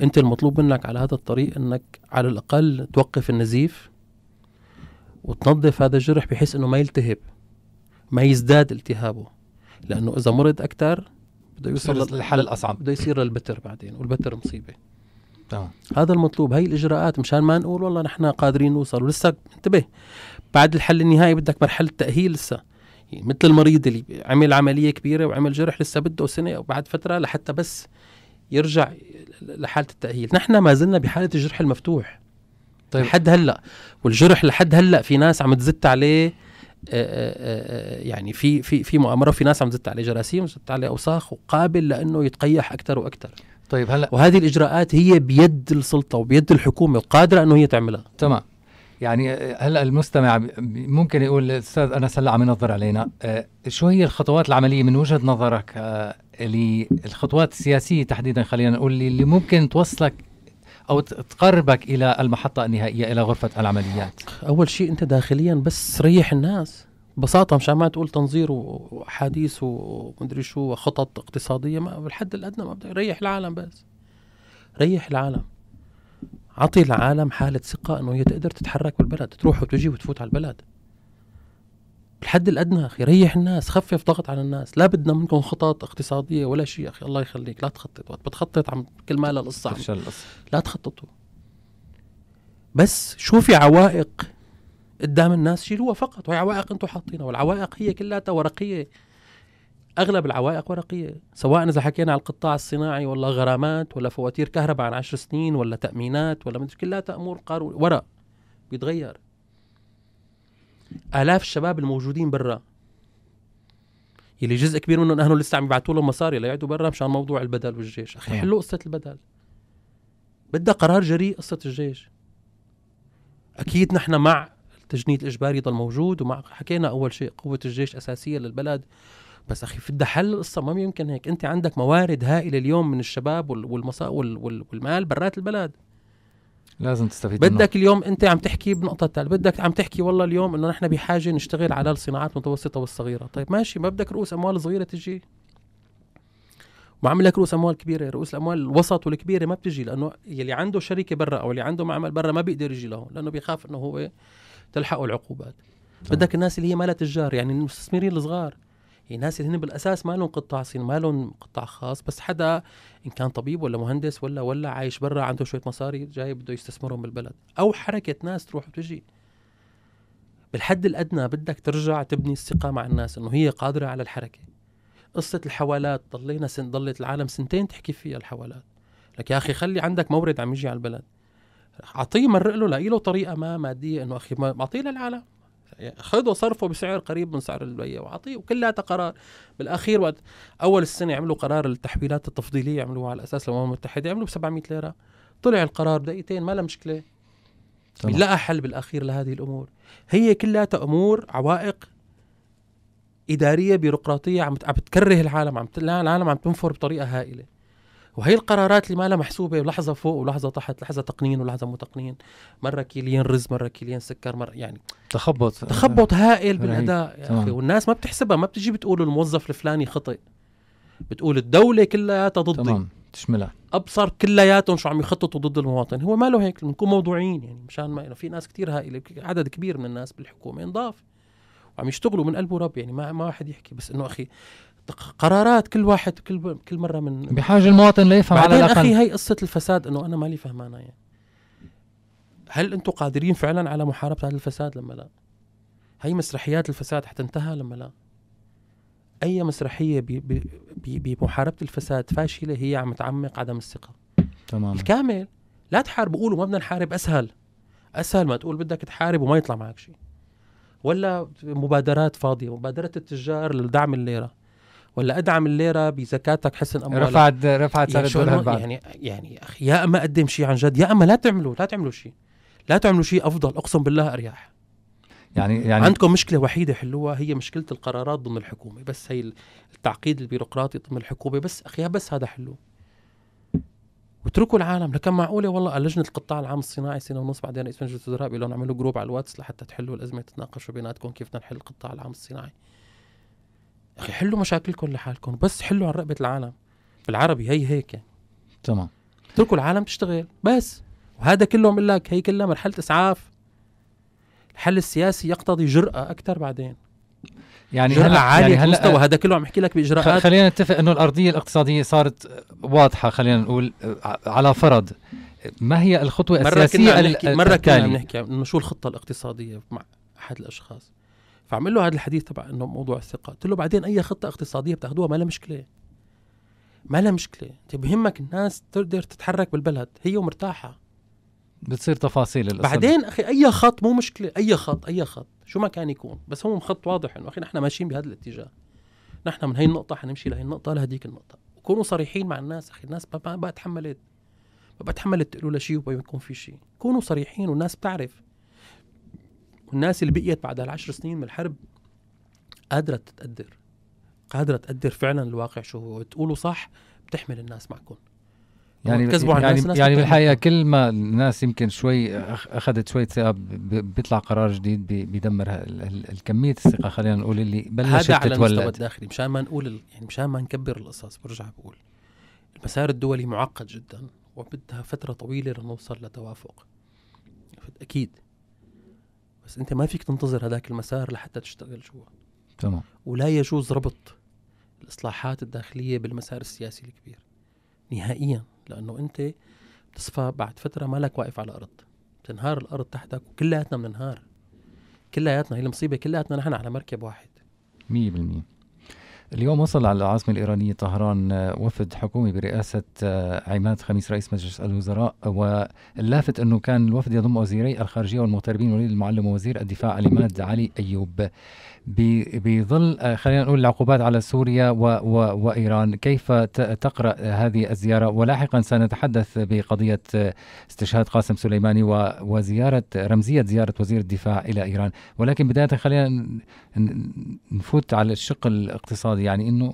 S3: انت المطلوب منك على هذا الطريق انك على الاقل توقف النزيف وتنظف هذا الجرح بحيث انه ما يلتهب ما يزداد التهابه لانه اذا مرض اكثر بده يوصل للحل الاصعب بده يصير للبتر بعدين والبتر مصيبه تمام هذا المطلوب هي الاجراءات مشان ما نقول والله نحن قادرين نوصل ولسه انتبه بعد الحل النهائي بدك مرحله تاهيل لسه يعني مثل المريض اللي عمل عمليه كبيره وعمل جرح لسه بده سنه او بعد فتره لحتى بس يرجع لحاله التاهيل نحن ما زلنا بحاله الجرح المفتوح طيب. لحد هلا والجرح لحد هلا في ناس عم تزت عليه آه، آه، آه، يعني في في في مؤامره في ناس عم تزت عليه جراثيم وزت عليه اوساخ وقابل لانه يتقيح اكثر واكثر طيب هلا وهذه
S2: الاجراءات هي بيد السلطه وبيد الحكومه وقادره انه هي تعملها تمام يعني آه، هلا المستمع ممكن يقول استاذ انس هلا عم ينظر علينا آه، شو هي الخطوات العمليه من وجهه نظرك آه، للخطوات السياسيه تحديدا خلينا نقول اللي ممكن توصلك او تقربك الى المحطه النهائيه الى غرفه العمليات
S3: اول شيء انت داخليا بس ريح الناس ببساطة مش ما تقول تنظير وحديث ومدري شو وخطط اقتصادية ما بالحد الأدنى ما بدك ريح العالم بس ريح العالم عطي العالم حالة ثقة انه هي تقدر تتحرك بالبلد تروح وتجي وتفوت على البلد الحد الادنى اخي ريح الناس خفف ضغط على الناس لا بدنا منكم خطط اقتصاديه ولا شيء اخي الله يخليك لا تخطط وقت بتخطط عم كل مالها القصه تفشل القصه لا تخططوا بس شوفي عوائق قدام الناس شيلوها فقط وهي عوائق انتم حاطينها والعوائق هي كلها ورقيه اغلب العوائق ورقيه سواء اذا حكينا على القطاع الصناعي والله غرامات ولا فواتير كهرباء عن عشر سنين ولا تامينات ولا مدري كلها تامور قانون ورق بيتغير الاف الشباب الموجودين برا يلي جزء كبير منهم اهلهم لسه عم يبعثوا لهم مصاري ليقعدوا برا مشان موضوع البدل والجيش اخي نعم. حلوا قصه البدل بدها قرار جريء قصه الجيش اكيد نحن مع التجنيد الاجباري يضل موجود ومع حكينا اول شيء قوه الجيش اساسيه للبلد بس اخي في بدها حل القصه ما يمكن هيك انت عندك موارد هائله اليوم من الشباب والمصا والمال برات البلد
S2: لازم تستفيد بدك منه.
S3: اليوم انت عم تحكي بنقطه تال بدك عم تحكي والله اليوم انه نحن بحاجه نشتغل على الصناعات المتوسطه والصغيره طيب ماشي ما بدك رؤوس اموال صغيره تجي ما عم لك رؤوس اموال كبيره رؤوس الاموال الوسط والكبيره ما بتجي لانه يلي عنده شركه برا او اللي عنده معمل برا ما بيقدر يجي لهون لانه بيخاف انه هو تلحقه العقوبات طيب. بدك الناس اللي هي مالها تجار يعني المستثمرين الصغار الناس اللي هن بالاساس ما لهم قطاع صين ما لهم قطاع خاص بس حدا ان كان طبيب ولا مهندس ولا ولا عايش برا عنده شويه مصاري جاي بده يستثمرهم بالبلد او حركه ناس تروح وتجي بالحد الادنى بدك ترجع تبني الثقه مع الناس انه هي قادره على الحركه قصه الحوالات ضلينا سن ضلت العالم سنتين تحكي فيها الحوالات لك يا اخي خلي عندك مورد عم يجي على البلد اعطيه مرق له لاقي له طريقه ما ماديه انه اخي اعطيه للعالم خذوا وصرفه بسعر قريب من سعر البيع وعطيه وكلها قرار بالاخير وقت اول السنه عملوا قرار التحويلات التفضيليه عملوها على اساس الامم المتحده عملوا ب 700 ليره طلع القرار دقيقتين ما لها مشكله لا حل بالاخير لهذه الامور هي كلها امور عوائق اداريه بيروقراطيه عم عم بتكره العالم عم العالم عم تنفر بطريقه هائله وهي القرارات اللي ما لها محسوبه ولحظه فوق ولحظه تحت لحظه تقنين ولحظه مو تقنين مره كيلين رز مره كيلين سكر مره يعني تخبط تخبط هائل بالاداء يا اخي والناس ما بتحسبها ما بتجي بتقول الموظف الفلاني خطئ بتقول الدوله كلياتها ضدي تمام تشملها ابصر كلياتهم شو عم يخططوا ضد المواطن هو ماله هيك بنكون موضوعيين يعني مشان ما في ناس كثير هائله عدد كبير من الناس بالحكومه انضاف وعم يشتغلوا من قلب ورب يعني ما ما واحد يحكي بس انه اخي قرارات كل واحد كل كل مره من بحاجه المواطن ليفهم على الاقل اخي هي قصه الفساد انه انا مالي فهمانه يعني هل انتم قادرين فعلا على محاربه هذا الفساد لما لا هي مسرحيات الفساد حتنتهى لما لا اي مسرحيه بمحاربه الفساد فاشله هي عم تعمق عدم الثقه تمام الكامل لا تحارب قولوا ما بدنا نحارب اسهل اسهل ما تقول بدك تحارب وما يطلع معك شيء ولا مبادرات فاضيه مبادره التجار لدعم الليره ولا ادعم الليره بزكاتك حسن اموالك رفعت رفعت سعر الدولار بعد يعني يعني يا اخي يا اما قدم شيء عن جد يا اما لا تعملوا لا تعملوا شيء لا تعملوا شيء افضل اقسم بالله اريح
S2: يعني يعني عندكم
S3: مشكله وحيده حلوها هي مشكله القرارات ضمن الحكومه بس هي التعقيد البيروقراطي ضمن الحكومه بس اخي بس هذا حلو واتركوا العالم لكن معقوله والله آه، لجنه القطاع العام الصناعي سنه ونص بعدين رئيس مجلس الوزراء بيقول لهم اعملوا جروب على الواتس لحتى تحلوا الازمه تتناقشوا بيناتكم كيف بدنا نحل القطاع العام الصناعي اخي حلوا مشاكلكم لحالكم بس حلوا عن رقبه العالم بالعربي هي هيك يعني تمام اتركوا العالم تشتغل بس وهذا كله بقول لك هي كلها مرحله اسعاف الحل السياسي يقتضي جرأة أكثر بعدين يعني هلا عالية يعني هلا هذا كله عم احكي لك باجراءات خلينا
S2: نتفق انه الارضيه الاقتصاديه صارت واضحه خلينا نقول آه، على فرض ما هي الخطوه السياسيه مره كنا نحكي مره كنا عم
S3: نحكي شو الخطه الاقتصاديه مع احد الاشخاص فعمل له هذا الحديث تبع انه موضوع الثقه قلت له بعدين اي خطه اقتصاديه بتاخذوها ما لها مشكله ما لها مشكله انت بهمك الناس تقدر تتحرك بالبلد هي ومرتاحه
S2: بتصير تفاصيل الأسنة. بعدين
S3: اخي اي خط مو مشكله اي خط اي خط شو ما كان يكون بس هو خط واضح انه اخي نحن ماشيين بهذا الاتجاه نحن من هي النقطه حنمشي لهي النقطه لهديك النقطه كونوا صريحين مع الناس اخي الناس ما بقى تحملت ما بقى تحملت تقولوا لها شيء وما يكون في شيء كونوا صريحين والناس بتعرف والناس اللي بقيت بعد هالعشر سنين من الحرب قادرة تتقدر قادرة تقدر فعلا الواقع شو هو تقولوا صح بتحمل الناس معكم يعني, يعني الناس يعني, الناس يعني بالحقيقه
S2: كل ما الناس يمكن شوي اخذت شويه ثقه بيطلع قرار جديد بيدمر الكميه الثقه خلينا نقول اللي بلشت هذا على المستوى
S3: الداخلي مشان ما نقول يعني مشان ما نكبر القصص برجع بقول المسار الدولي معقد جدا وبدها فتره طويله لنوصل لتوافق اكيد بس انت ما فيك تنتظر هذاك المسار لحتى تشتغل جوا تمام ولا يجوز ربط الاصلاحات الداخليه بالمسار السياسي الكبير نهائيا لانه انت بتصفى بعد فتره لك واقف على الارض بتنهار الارض تحتك وكلياتنا بننهار كلياتنا هي المصيبه كلياتنا نحن على مركب واحد
S2: 100% اليوم وصل على العاصمة الإيرانية طهران آه، وفد حكومي برئاسة آه، عماد خميس رئيس مجلس الوزراء واللافت أنه كان الوفد يضم وزيري الخارجية والمغتربين وليد المعلم ووزير الدفاع عماد علي أيوب بظل آه، خلينا نقول العقوبات على سوريا و و وإيران كيف تقرأ هذه الزيارة ولاحقا سنتحدث بقضية آه، استشهاد قاسم سليماني وزيارة رمزية زيارة وزير الدفاع إلى إيران ولكن بداية خلينا نفوت على الشق الاقتصادي يعني أنه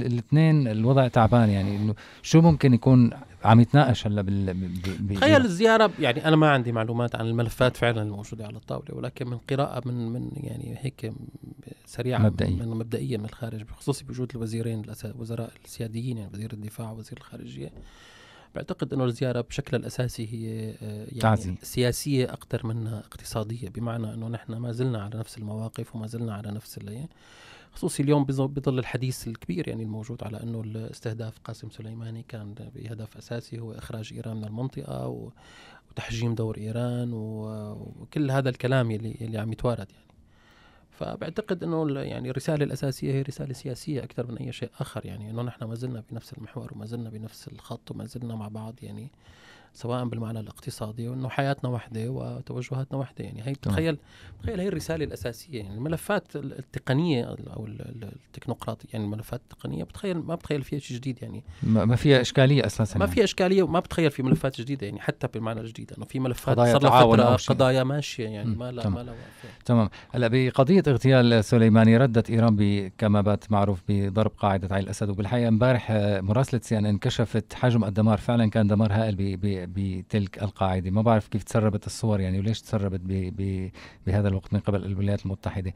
S2: الاثنين الوضع تعبان يعني أنه شو ممكن يكون عم يتناقش هلا بال تخيل
S3: الزياره يعني انا ما عندي معلومات عن الملفات فعلا الموجوده على الطاوله ولكن من قراءه من من يعني هيك سريعه مبدئيا من مبدئيا من الخارج بخصوص بوجود الوزيرين الوزراء السياديين يعني وزير الدفاع ووزير الخارجيه بعتقد انه الزياره بشكلها الاساسي هي آه، يعني تعزي. سياسيه اكثر منها اقتصاديه بمعنى انه نحن ما زلنا على نفس المواقف وما زلنا على نفس اللي خصوصي اليوم بظل الحديث الكبير يعني الموجود على انه استهداف قاسم سليماني كان بهدف اساسي هو اخراج ايران من المنطقه وتحجيم دور ايران وكل هذا الكلام اللي اللي عم يتوارد يعني فبعتقد انه يعني الرساله الاساسيه هي رساله سياسيه اكثر من اي شيء اخر يعني انه نحن ما زلنا بنفس المحور وما زلنا بنفس الخط وما زلنا مع بعض يعني آه سواء بالمعنى الاقتصادي وانه حياتنا واحده وتوجهاتنا واحده يعني هي بتخيل بتخيل هي الرساله الاساسيه يعني الملفات التقنيه او التكنوقراطيه يعني الملفات التقنيه بتخيل ما بتخيل فيها شيء جديد يعني
S2: ما فيها اشكاليه اساسا ما فيها
S3: اشكاليه وما بتخيل في ملفات جديده يعني حتى بالمعنى الجديد انه في ملفات صار لها قضايا ماشيه يعني ما لا ما لا
S2: تمام هلا بقضيه اغتيال سليماني ردت ايران كما بات معروف بضرب قاعده عين الاسد وبالحقيقه امبارح مراسله سي ان ان كشفت حجم الدمار فعلا كان دمار هائل بتلك القاعدة ما بعرف كيف تسربت الصور يعني وليش تسربت بـ بهذا الوقت من قبل الولايات المتحدة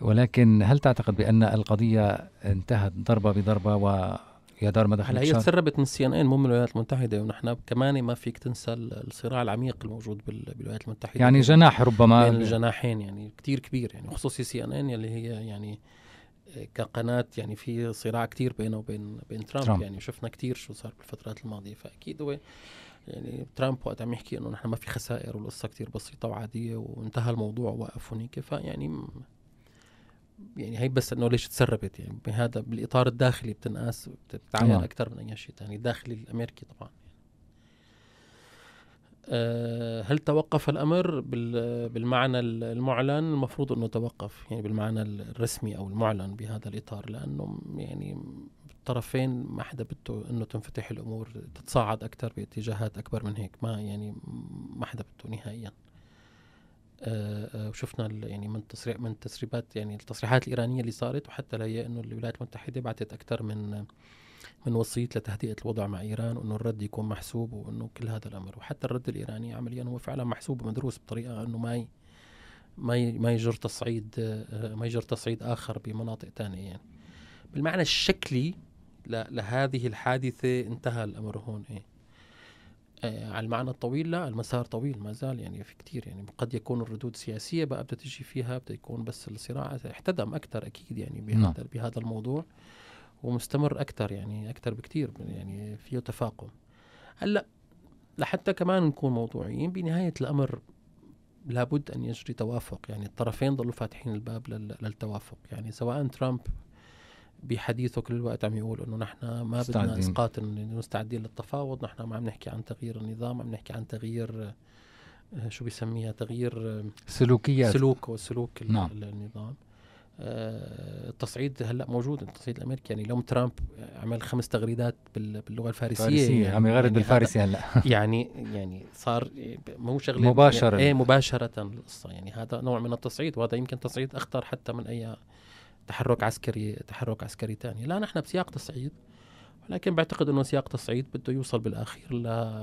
S2: ولكن هل تعتقد بأن القضية انتهت ضربة بضربة و يا دار ما دخلت هي
S3: تسربت من السي ان ان مو من الولايات المتحده ونحن كمان ما فيك تنسى الصراع العميق الموجود بالولايات المتحده يعني جناح ربما بين الجناحين يعني كثير كبير يعني خصوصي سي ان ان اللي هي يعني كقناة يعني في صراع كتير بينه وبين بين ترامب, ترامب. يعني شفنا كتير شو صار بالفترات الماضية فأكيد هو يعني ترامب وقت عم يحكي انه نحن ما في خسائر والقصه كتير بسيطه وعاديه وانتهى الموضوع ووقف هنيك فيعني يعني هي بس انه ليش تسربت يعني بهذا بالاطار الداخلي بتنقاس بتتعامل نعم. اكثر من اي شيء ثاني الداخلي الامريكي طبعا يعني. أه هل توقف الامر بالمعنى المعلن المفروض انه توقف يعني بالمعنى الرسمي او المعلن بهذا الاطار لانه يعني الطرفين ما حدا بده انه تنفتح الامور تتصاعد اكثر باتجاهات اكبر من هيك ما يعني ما حدا بده نهائيا آه، آه، وشفنا يعني من تصريح من تسريبات يعني التصريحات الايرانيه اللي صارت وحتى لا انه الولايات المتحده بعثت اكثر من من وسيط لتهدئه الوضع مع ايران وانه الرد يكون محسوب وانه كل هذا الامر وحتى الرد الايراني عمليا هو فعلا محسوب ومدروس بطريقه انه ما ي ما ما يجر تصعيد آه، ما يجر تصعيد اخر بمناطق ثانيه يعني بالمعنى الشكلي لهذه الحادثة انتهى الأمر هون إيه. آه على المعنى الطويل لا المسار طويل ما زال يعني في كتير يعني قد يكون الردود سياسية بقى بدها تجي فيها بدها يكون بس الصراع احتدم أكثر أكيد يعني نعم. بهذا بهذا الموضوع ومستمر أكثر يعني أكثر بكتير يعني فيه تفاقم هلا لحتى كمان نكون موضوعيين بنهاية الأمر لابد أن يجري توافق يعني الطرفين ظلوا فاتحين الباب للتوافق يعني سواء ترامب بحديثه كل الوقت عم يقول انه نحن ما بدنا اسقاط مستعدين للتفاوض نحن ما عم نحكي عن تغيير النظام عم نحكي عن تغيير آه، شو بيسميها تغيير آه، سلوكيات سلوكه سلوك نعم. النظام آه، التصعيد هلا موجود التصعيد الامريكي يعني اليوم ترامب عمل خمس تغريدات باللغه الفارسيه فارسية. يعني عم يغرد يعني بالفارسي هلا يعني يعني صار مو شغله مباشره يعني ايه مباشره القصه يعني هذا نوع من التصعيد وهذا يمكن تصعيد اخطر حتى من اي تحرك عسكري تحرك عسكري ثاني لا نحن بسياق تصعيد ولكن بعتقد انه سياق تصعيد بده يوصل بالاخير ل...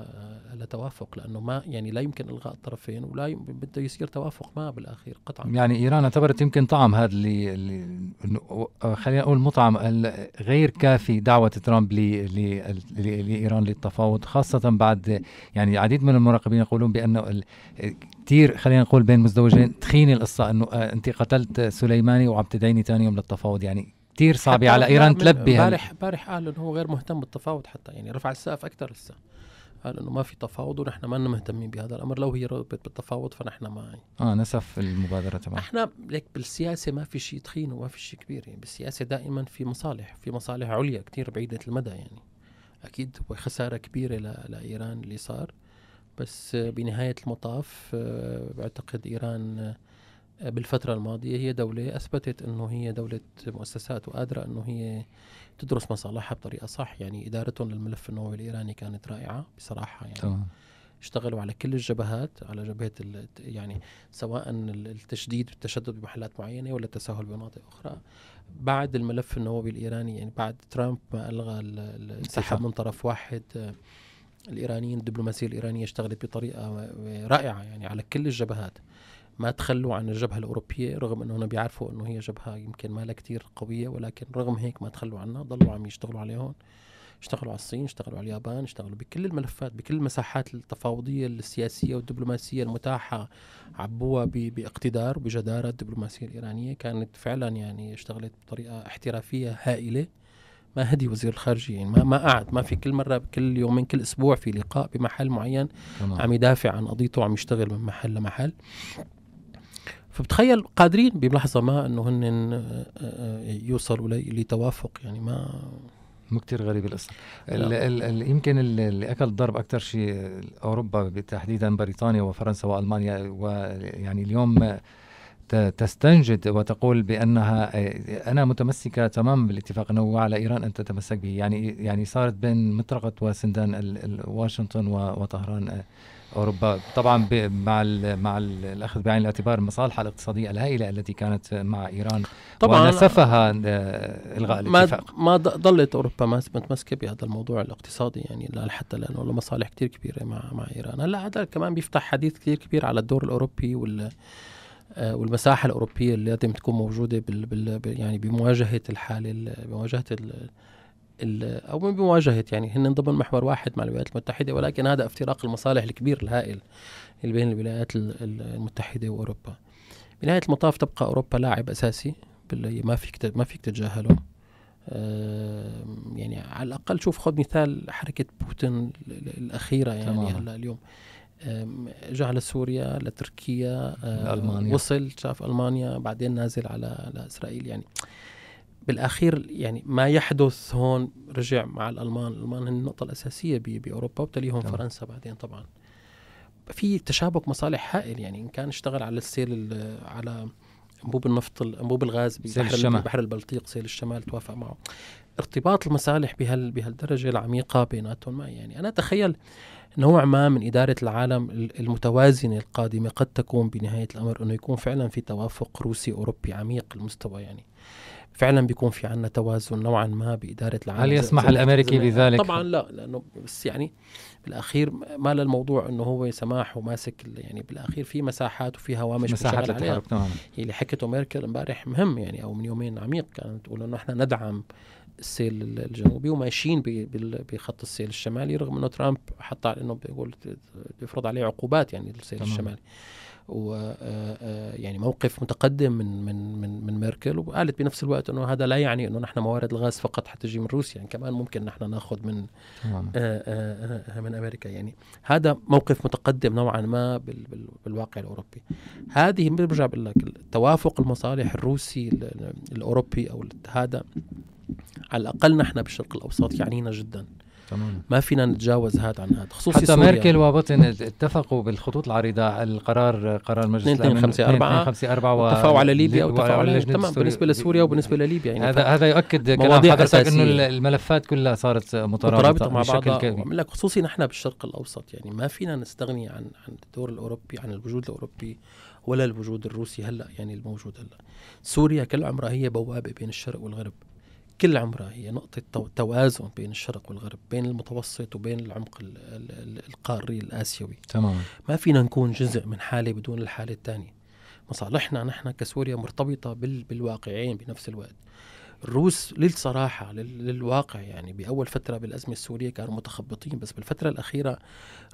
S3: لتوافق لانه ما يعني لا يمكن الغاء الطرفين ولا ي... بده يصير توافق ما بالاخير
S2: قطعا يعني ايران اعتبرت يمكن طعم هذا اللي, اللي... خلينا نقول مطعم غير كافي دعوه ترامب ل... ل... ل... لايران للتفاوض خاصه بعد يعني العديد من المراقبين يقولون بانه ال... كثير خلينا نقول بين مزدوجين تخين القصه انه آه، انت قتلت سليماني وعم تدعيني ثاني يوم للتفاوض يعني كتير صعبه على ايران تلبي امبارح
S3: امبارح قال انه هو غير مهتم بالتفاوض حتى يعني رفع السقف اكثر لسه قال انه ما في تفاوض ونحن ما مهتمين بهذا الامر لو هي رغبت بالتفاوض فنحن ما
S2: اه نسف المبادره تبعها
S3: احنا لك بالسياسه ما في شيء تخين وما في شيء كبير يعني بالسياسه دائما في مصالح في مصالح عليا كتير بعيده المدى يعني اكيد هو خساره كبيره لايران اللي صار بس بنهايه المطاف آه، بعتقد ايران بالفترة الماضية هي دولة أثبتت أنه هي دولة مؤسسات وقادرة أنه هي تدرس مصالحها بطريقة صح يعني إدارتهم للملف النووي الإيراني كانت رائعة بصراحة يعني طبعا. اشتغلوا على كل الجبهات على جبهة يعني سواء التشديد والتشدد بمحلات معينة ولا التساهل بمناطق أخرى بعد الملف النووي الإيراني يعني بعد ترامب ما ألغى الانسحاب من طرف واحد الإيرانيين الدبلوماسية الإيرانية اشتغلت بطريقة رائعة يعني على كل الجبهات ما تخلوا عن الجبهة الأوروبية رغم هنا بيعرفوا أنه هي جبهة يمكن ما لها كتير قوية ولكن رغم هيك ما تخلوا عنها ضلوا عم يشتغلوا عليهم اشتغلوا على الصين اشتغلوا على اليابان اشتغلوا بكل الملفات بكل المساحات التفاوضية السياسية والدبلوماسية المتاحة عبوها باقتدار وبجدارة الدبلوماسية الإيرانية كانت فعلا يعني اشتغلت بطريقة احترافية هائلة ما هدي وزير الخارجية يعني ما ما قعد ما في كل مرة كل يومين كل أسبوع في لقاء بمحل معين تمام. عم يدافع عن قضيته وعم يشتغل من محل لمحل فبتخيل قادرين بملاحظه ما انه هن آه، آه، يوصلوا لتوافق يعني ما
S2: مو كثير غريب القصه يمكن اللي اكل الضرب اكثر شيء اوروبا تحديدا بريطانيا وفرنسا والمانيا ويعني اليوم تستنجد وتقول بانها آه، انا متمسكه تماما بالاتفاق النووي وعلى ايران ان تتمسك به يعني يعني صارت بين مطرقه وسندان واشنطن وطهران اوروبا طبعا مع الـ مع الـ الاخذ بعين الاعتبار المصالح الاقتصاديه الهائله التي كانت مع ايران طبعا ونسفها الغاء الاتفاق ما
S3: ضلت اوروبا متمسكه بهذا الموضوع الاقتصادي يعني حتى لانه له مصالح كثير كبيره مع مع ايران هلا هذا كمان بيفتح حديث كثير كبير على الدور الاوروبي وال آه، والمساحه الاوروبيه اللي لازم تكون موجوده بال, بال يعني بمواجهه الحاله بمواجهه او من بمواجهه يعني هن ضمن محور واحد مع الولايات المتحده ولكن هذا افتراق المصالح الكبير الهائل اللي بين الولايات المتحده واوروبا. بنهايه المطاف تبقى اوروبا لاعب اساسي ما فيك ما فيك تتجاهله. يعني على الاقل شوف خذ مثال حركه بوتين الاخيره يعني هلا اليوم على سوريا لتركيا المانيا وصل شاف المانيا بعدين نازل على على اسرائيل يعني بالاخير يعني ما يحدث هون رجع مع الالمان، الالمان هن النقطه الاساسيه باوروبا وتليهم فرنسا بعدين طبعا. في تشابك مصالح هائل يعني ان كان اشتغل على السيل على انبوب النفط انبوب الغاز ببحر البحر البلطيق سيل الشمال توافق معه. ارتباط المصالح بهال بهالدرجه العميقه بيناتهم يعني انا اتخيل نوع ما من إدارة العالم المتوازنة القادمة قد تكون بنهاية الأمر أنه يكون فعلا في توافق روسي أوروبي عميق المستوى يعني فعلا بيكون في عندنا توازن نوعا ما باداره العالم هل يسمح الامريكي بذلك؟ طبعا لا لانه بس يعني بالاخير ما للموضوع انه هو سماح وماسك يعني بالاخير في مساحات وفي هوامش مساحات للتحرك تماما اللي يعني حكته ميركل امبارح مهم يعني او من يومين عميق كانت تقول انه احنا ندعم السيل الجنوبي وماشيين بخط السيل الشمالي رغم انه ترامب حط انه بيقول بيفرض عليه عقوبات يعني السيل تمام. الشمالي و آه، آه، يعني موقف متقدم من من من من ميركل وقالت بنفس الوقت انه هذا لا يعني انه نحن موارد الغاز فقط حتجي من روسيا يعني كمان ممكن نحن ناخذ من آآ آآ آه، من امريكا يعني هذا موقف متقدم نوعا ما بالواقع الاوروبي هذه برجع بقول لك توافق المصالح الروسي الاوروبي او هذا على الاقل نحن بالشرق الاوسط يعنينا جدا تمام. ما فينا نتجاوز هذا عن هذا خصوصي حتى سوريا. ميركل
S2: وبوتين اتفقوا بالخطوط العريضه القرار قرار مجلس الامن 2254 اتفقوا على ليبيا واتفقوا على تمام بالنسبه
S3: لسوريا وبالنسبه لليبيا يعني هذا هذا يؤكد كلام حضرتك انه
S2: الملفات كلها صارت مترابطه مع بعضها
S3: لك خصوصي نحن بالشرق الاوسط يعني ما فينا نستغني عن عن الدور الاوروبي عن الوجود الاوروبي ولا الوجود الروسي هلا يعني الموجود هلا سوريا كل عمرها هي بوابه بين الشرق والغرب كل عمرها هي نقطة توازن بين الشرق والغرب بين المتوسط وبين العمق القاري الآسيوي تمام ما فينا نكون جزء من حالة بدون الحالة الثانية مصالحنا نحن كسوريا مرتبطة بالواقعين بنفس الوقت الروس للصراحة للواقع يعني بأول فترة بالأزمة السورية كانوا متخبطين بس بالفترة الأخيرة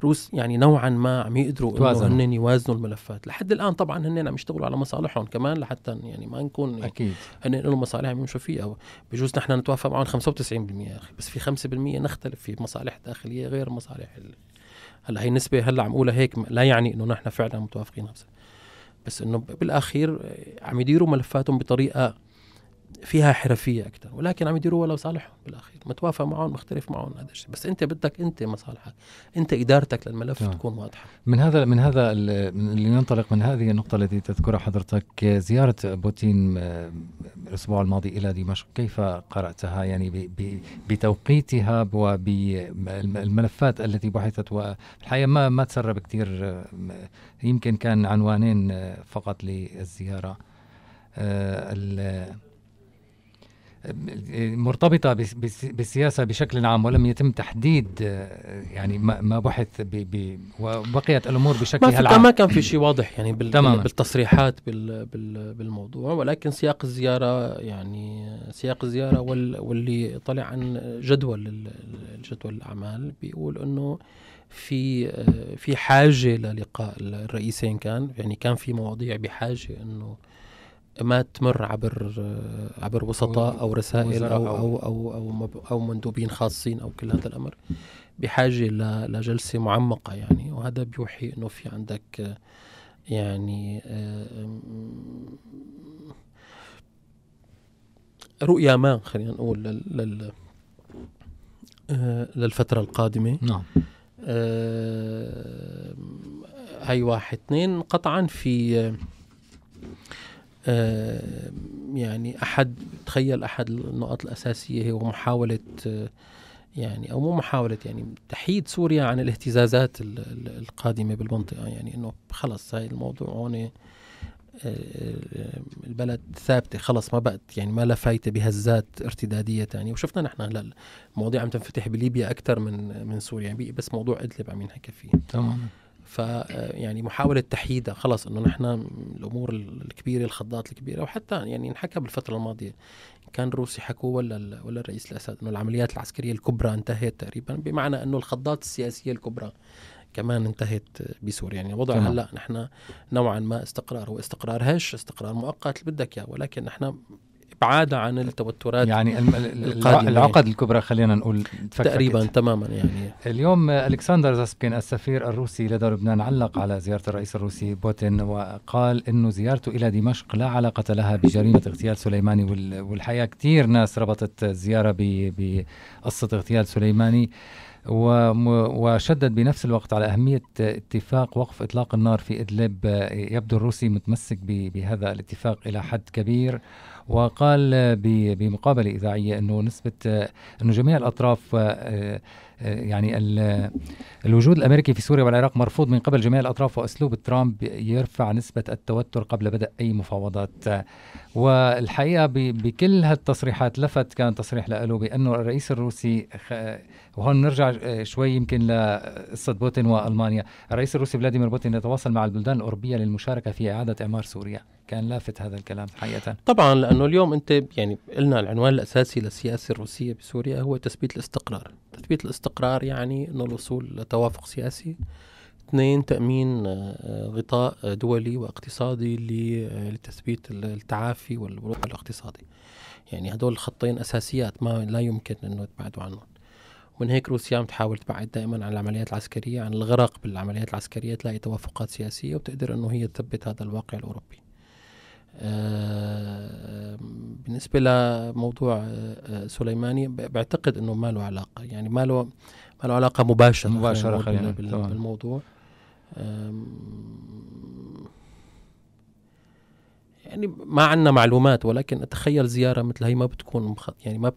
S3: روس يعني نوعا ما عم يقدروا إنه هن يوازنوا الملفات لحد الآن طبعا هن عم يشتغلوا على مصالحهم كمان لحتى يعني ما نكون يعني أكيد هن لهم مصالح عم يمشوا فيها بجوز نحن نتوافق معهم 95% يا أخي بس في 5% نختلف في مصالح داخلية غير مصالح هلا هي النسبة هلا عم أقولها هيك لا يعني إنه نحن فعلا متوافقين بس إنه بالأخير عم يديروا ملفاتهم بطريقة فيها حرفيه اكثر ولكن عم يديروها لصالحهم بالاخير متوافق معهم مختلف معهم هذا الشيء بس انت بدك انت مصالحك انت ادارتك للملف طبعا. تكون
S2: واضحه من هذا من هذا اللي ننطلق من هذه النقطه التي تذكرها حضرتك زياره بوتين آه، الاسبوع الماضي الى دمشق كيف قراتها يعني بتوقيتها وبالملفات التي بحثت والحقيقه ما ما تسرب كثير آه، يمكن كان عنوانين آه، فقط للزياره مرتبطة بالسياسة بشكل عام ولم يتم تحديد يعني ما بحث وبقيت الأمور بشكلها العام ما كان في شيء واضح يعني بال بالتصريحات بال
S3: بال بالموضوع ولكن سياق الزيارة يعني سياق الزيارة وال واللي طلع عن جدول جدول الأعمال بيقول أنه في في حاجة للقاء الرئيسين كان يعني كان في مواضيع بحاجة أنه ما تمر عبر عبر وسطاء او رسائل أو أو, او او او مندوبين خاصين او كل هذا الامر بحاجه لجلسه معمقه يعني وهذا بيوحي انه في عندك يعني رؤية ما خلينا نقول لل, آه، للفترة القادمة نعم آه، هاي واحد اثنين قطعا في آه، يعني احد تخيل احد النقط الاساسيه هو محاوله آه، يعني او مو محاوله يعني تحييد سوريا عن الاهتزازات القادمه بالمنطقه يعني انه خلص هاي الموضوع هون آه، البلد ثابته خلص ما بقت يعني ما لا فايته بهزات ارتداديه ثانيه وشفنا نحن هلا المواضيع عم تنفتح بليبيا اكثر من من سوريا يعني بس موضوع ادلب عم ينحكى فيه تمام فيعني آه، محاوله تحييدها خلص انه نحن الامور الكبيره الخضات الكبيره وحتى يعني انحكى بالفتره الماضيه كان روسي حكوا ولا ولا الرئيس الاسد انه العمليات العسكريه الكبرى انتهت تقريبا بمعنى انه الخضات السياسيه الكبرى كمان انتهت بسوريا يعني الوضع هلا نحن نوعا ما استقرار واستقرار هش استقرار مؤقت اللي بدك اياه ولكن نحن الابعاد عن التوترات يعني العقد
S2: الكبرى خلينا نقول تقريبا تماما يعني اليوم الكسندر زاسبين السفير الروسي لدى لبنان علق على زياره الرئيس الروسي بوتين وقال انه زيارته الى دمشق لا علاقه لها بجريمه اغتيال سليماني والحقيقه كثير ناس ربطت الزياره بقصه اغتيال سليماني وشدد بنفس الوقت على أهمية اتفاق وقف إطلاق النار في إدلب يبدو الروسي متمسك بهذا الاتفاق إلى حد كبير وقال بمقابلة إذاعية أنه نسبة أنه جميع الأطراف آه، آه، يعني الوجود الأمريكي في سوريا والعراق مرفوض من قبل جميع الأطراف وأسلوب ترامب يرفع نسبة التوتر قبل بدء أي مفاوضات والحقيقة بكل هالتصريحات لفت كان تصريح له بأنه الرئيس الروسي وهون نرجع آه، شوي يمكن لقصة بوتين وألمانيا الرئيس الروسي فلاديمير بوتين يتواصل مع البلدان الأوروبية للمشاركة في إعادة إعمار سوريا كان لافت هذا الكلام حقيقة
S3: طبعا لأنه اليوم أنت يعني قلنا العنوان الأساسي للسياسة الروسية بسوريا هو تثبيت الاستقرار تثبيت الاستقرار يعني أنه الوصول لتوافق سياسي اثنين تأمين آه، غطاء دولي واقتصادي آه، لتثبيت التعافي والوضع الاقتصادي يعني هدول الخطين أساسيات ما لا يمكن أنه يتبعدوا عنهم ومن هيك روسيا عم تحاول تبعد دائما عن العمليات العسكرية عن الغرق بالعمليات العسكرية تلاقي توافقات سياسية وبتقدر أنه هي تثبت هذا الواقع الأوروبي آه، بالنسبة لموضوع آه، سليماني بعتقد أنه ما له علاقة يعني ما له ما له علاقة مباشرة مباشرة خلينا بالموضوع يعني ما عندنا معلومات ولكن اتخيل زياره مثل هي ما بتكون يعني ما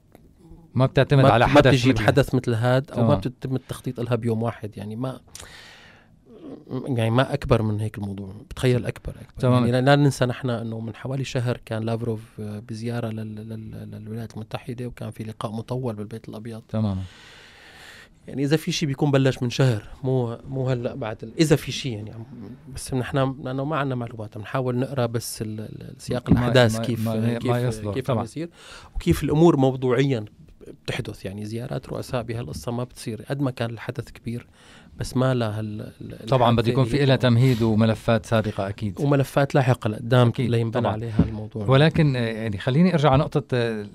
S2: ما بتعتمد ما على حدث ما بتجيب بحدث حدث مثل هاد او ما آه.
S3: بتتم التخطيط لها بيوم واحد يعني ما يعني ما اكبر من هيك الموضوع بتخيل اكبر اكبر تمام. يعني لا ننسى نحن انه من حوالي شهر كان لافروف آه، بزياره للولايات المتحده وكان في لقاء مطول بالبيت الابيض تماما يعني اذا في شيء بيكون بلش من شهر مو مو هلا بعد ال... اذا في شيء يعني بس نحن لانه ما عندنا معلومات بنحاول نقرا بس سياق الاحداث كيف ما كيف ما كيف, كيف يصير وكيف الامور موضوعيا بتحدث يعني زيارات رؤساء بهالقصه ما بتصير قد ما كان الحدث كبير بس ما لها هال...
S2: طبعا بده يكون في لها تمهيد وملفات سابقه اكيد وملفات لاحقه لقدام لينبنى عليها الموضوع ولكن آه، يعني خليني ارجع على نقطه آه،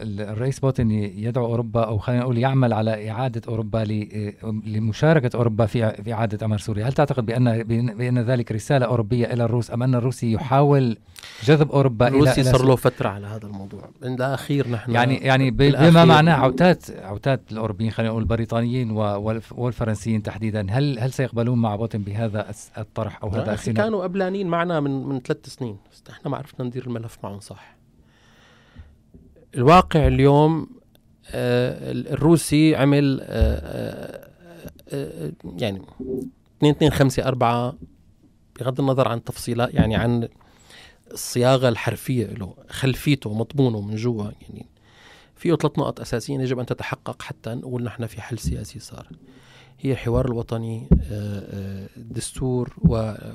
S2: الرئيس بوتين يدعو اوروبا او خلينا نقول يعمل على اعاده اوروبا آه، لمشاركه اوروبا في اعاده امر سوريا هل تعتقد بان بان ذلك رساله اوروبيه الى الروس ام ان الروسي يحاول جذب اوروبا الى الروسي صار له
S3: فتره على هذا الموضوع من الاخير نحن
S2: يعني يعني بما معناه عتات عتات الاوروبيين خلينا نقول البريطانيين والفرنسيين تحديدا هل هل سيقبلون مع بوتين بهذا الطرح او هذا السيناريو؟
S3: كانوا قبلانين معنا من من ثلاث سنين بس احنا ما عرفنا ندير الملف معهم صح
S2: الواقع اليوم
S3: آه الروسي عمل آه آه, آه،, آه، يعني 2 2 5 4 بغض النظر عن تفصيلات يعني عن الصياغه الحرفيه له خلفيته مضمونه من جوا يعني فيه ثلاث نقط اساسيه يجب ان تتحقق حتى نقول نحن في حل سياسي صار هي الحوار الوطني آه، آه، دستور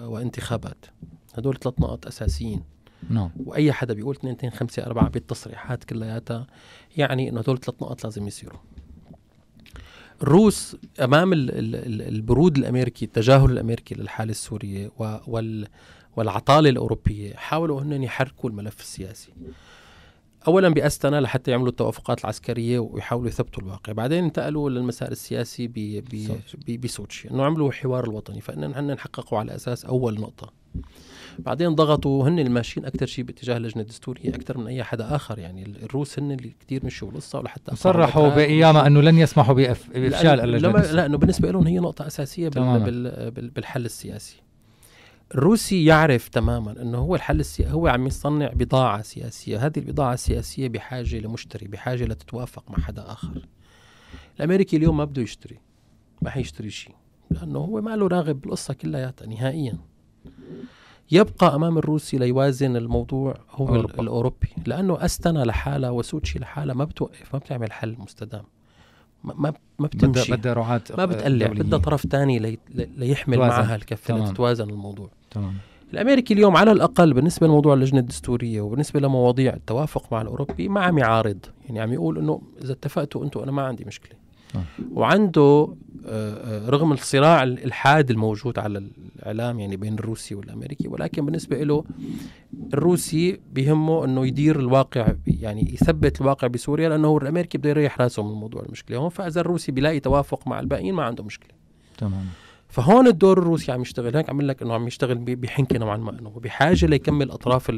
S3: وانتخابات هدول ثلاث نقط اساسيين نعم no. واي حدا بيقول 2 2 5 4 بالتصريحات كلياتها يعني انه هدول ثلاث نقط لازم يصيروا الروس امام الـ الـ البرود الامريكي التجاهل الامريكي للحاله السوريه وال والعطاله الاوروبيه حاولوا هن يحركوا الملف السياسي اولا باستنا لحتى يعملوا التوافقات العسكريه ويحاولوا يثبتوا الواقع بعدين انتقلوا للمسار السياسي بي بي بي بسوتشي انه عملوا الحوار الوطني فان نحن نحققوا على اساس اول نقطه بعدين ضغطوا هن الماشيين اكثر شيء باتجاه اللجنه الدستوريه اكثر من اي حدا اخر يعني الروس هن اللي كثير مشوا القصه ولحتى صرحوا باياما انه
S2: لن يسمحوا بافشال اللجنه لا
S3: لانه بالنسبه لهم هي نقطه اساسيه بال بالحل السياسي الروسي يعرف تماما انه هو الحل السياسي هو عم يصنع بضاعه سياسيه، هذه البضاعه السياسيه بحاجه لمشتري، بحاجه لتتوافق مع حدا اخر. الامريكي اليوم ما بده يشتري ما حيشتري شيء لانه هو ما له راغب بالقصه كلياتها نهائيا. يبقى امام الروسي ليوازن الموضوع هو أوروبا. الاوروبي لانه استنى لحالها وسوتشي لحالها ما بتوقف ما بتعمل حل مستدام ما ما بتمشي بدها رعاة ما آه، بتقلع بدها طرف ثاني لي ليحمل توازن. معها الكفه لتتوازن الموضوع تمام الامريكي اليوم على الاقل بالنسبه لموضوع اللجنه الدستوريه وبالنسبه لمواضيع التوافق مع الاوروبي ما عم يعارض يعني عم يقول انه اذا اتفقتوا انتم انا ما عندي مشكله وعنده آه، آه، رغم الصراع الحاد الموجود على الاعلام يعني بين الروسي والامريكي ولكن بالنسبه له الروسي بهمه انه يدير الواقع يعني يثبت الواقع بسوريا لانه الامريكي بده يريح راسه من موضوع المشكله هون فاذا الروسي بيلاقي توافق مع الباقيين ما عنده مشكله تمام فهون الدور الروسي عم يشتغل هيك عم لك انه عم يشتغل بحنكه نوعا ما انه بحاجه ليكمل اطراف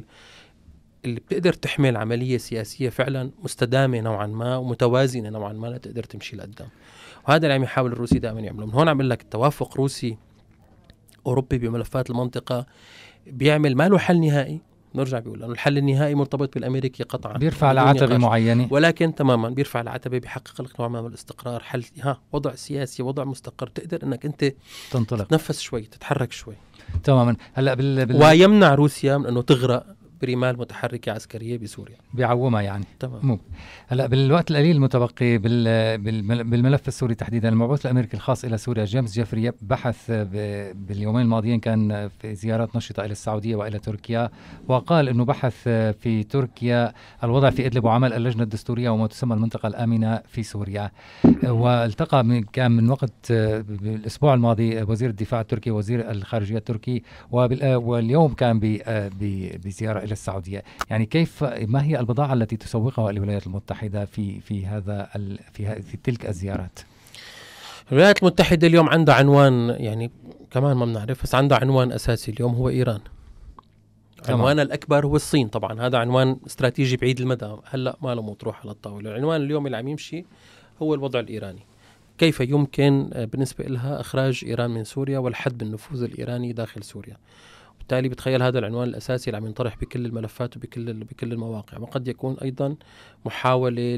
S3: اللي بتقدر تحمل عمليه سياسيه فعلا مستدامه نوعا ما ومتوازنه نوعا ما لتقدر تمشي لقدام وهذا اللي عم يحاول الروسي دائما يعمله من هون عم لك التوافق روسي اوروبي بملفات المنطقه بيعمل ما له حل نهائي نرجع بيقول انه الحل النهائي مرتبط بالامريكي قطعا بيرفع العتبه معينه ولكن تماما بيرفع العتبه بيحقق لك نوع من الاستقرار حل ها وضع سياسي وضع مستقر تقدر انك انت تنطلق تتنفس شوي تتحرك شوي تماما هلا بال, بال... ويمنع روسيا من انه تغرق برمال متحركة عسكرية بسوريا
S2: بيعومها يعني تمام مو. هلا بالوقت القليل المتبقي بالملف السوري تحديدا المبعوث الأمريكي الخاص إلى سوريا جيمس جيفري بحث باليومين الماضيين كان في زيارات نشطة إلى السعودية وإلى تركيا وقال أنه بحث في تركيا الوضع في إدلب وعمل اللجنة الدستورية وما تسمى المنطقة الآمنة في سوريا والتقى من كان من وقت الأسبوع الماضي وزير الدفاع التركي وزير الخارجية التركي واليوم كان بزيارة الى السعوديه، يعني كيف ما هي البضاعه التي تسوقها الولايات المتحده في في هذا في, في تلك الزيارات؟ الولايات المتحده اليوم عندها عنوان يعني
S3: كمان ما بنعرف بس عندها عنوان اساسي اليوم هو ايران عنوانها الاكبر هو الصين طبعا هذا عنوان استراتيجي بعيد المدى هلا ما له مطروح على الطاوله العنوان اليوم اللي عم يمشي هو الوضع الايراني كيف يمكن آه، بالنسبه لها اخراج ايران من سوريا والحد بالنفوذ الايراني داخل سوريا وبالتالي بتخيل هذا العنوان الاساسي اللي عم ينطرح بكل الملفات وبكل بكل المواقع وقد يكون ايضا محاوله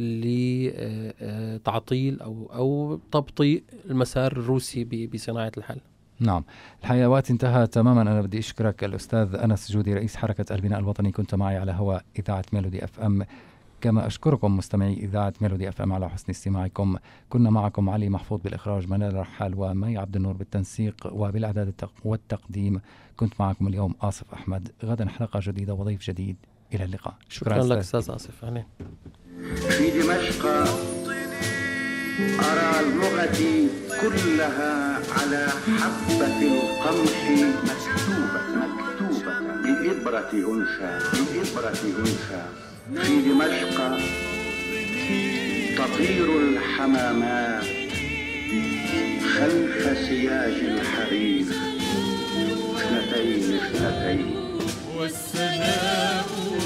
S3: لتعطيل آه، آه، او او تبطيء المسار الروسي بصناعه الحل
S2: نعم الحيوات انتهى تماما أنا بدي أشكرك الأستاذ أنس جودي رئيس حركة البناء الوطني كنت معي على هواء إذاعة ميلودي أف أم كما أشكركم مستمعي إذاعة ميلودي أف أم على حسن استماعكم كنا معكم علي محفوظ بالإخراج منال رحال ومي عبد النور بالتنسيق وبالإعداد والتقديم كنت معكم اليوم آصف أحمد غدا حلقة جديدة وضيف جديد إلى اللقاء شكرا, شكرا لك
S3: أستاذ آصف في دمشق
S4: أرى اللغة كلها على حبة القمح مكتوبة مكتوبة بإبرة أنثى بإبرة أنثى في دمشق تطير الحمامات خلف سياج الحرير اثنتين اثنتين والسلام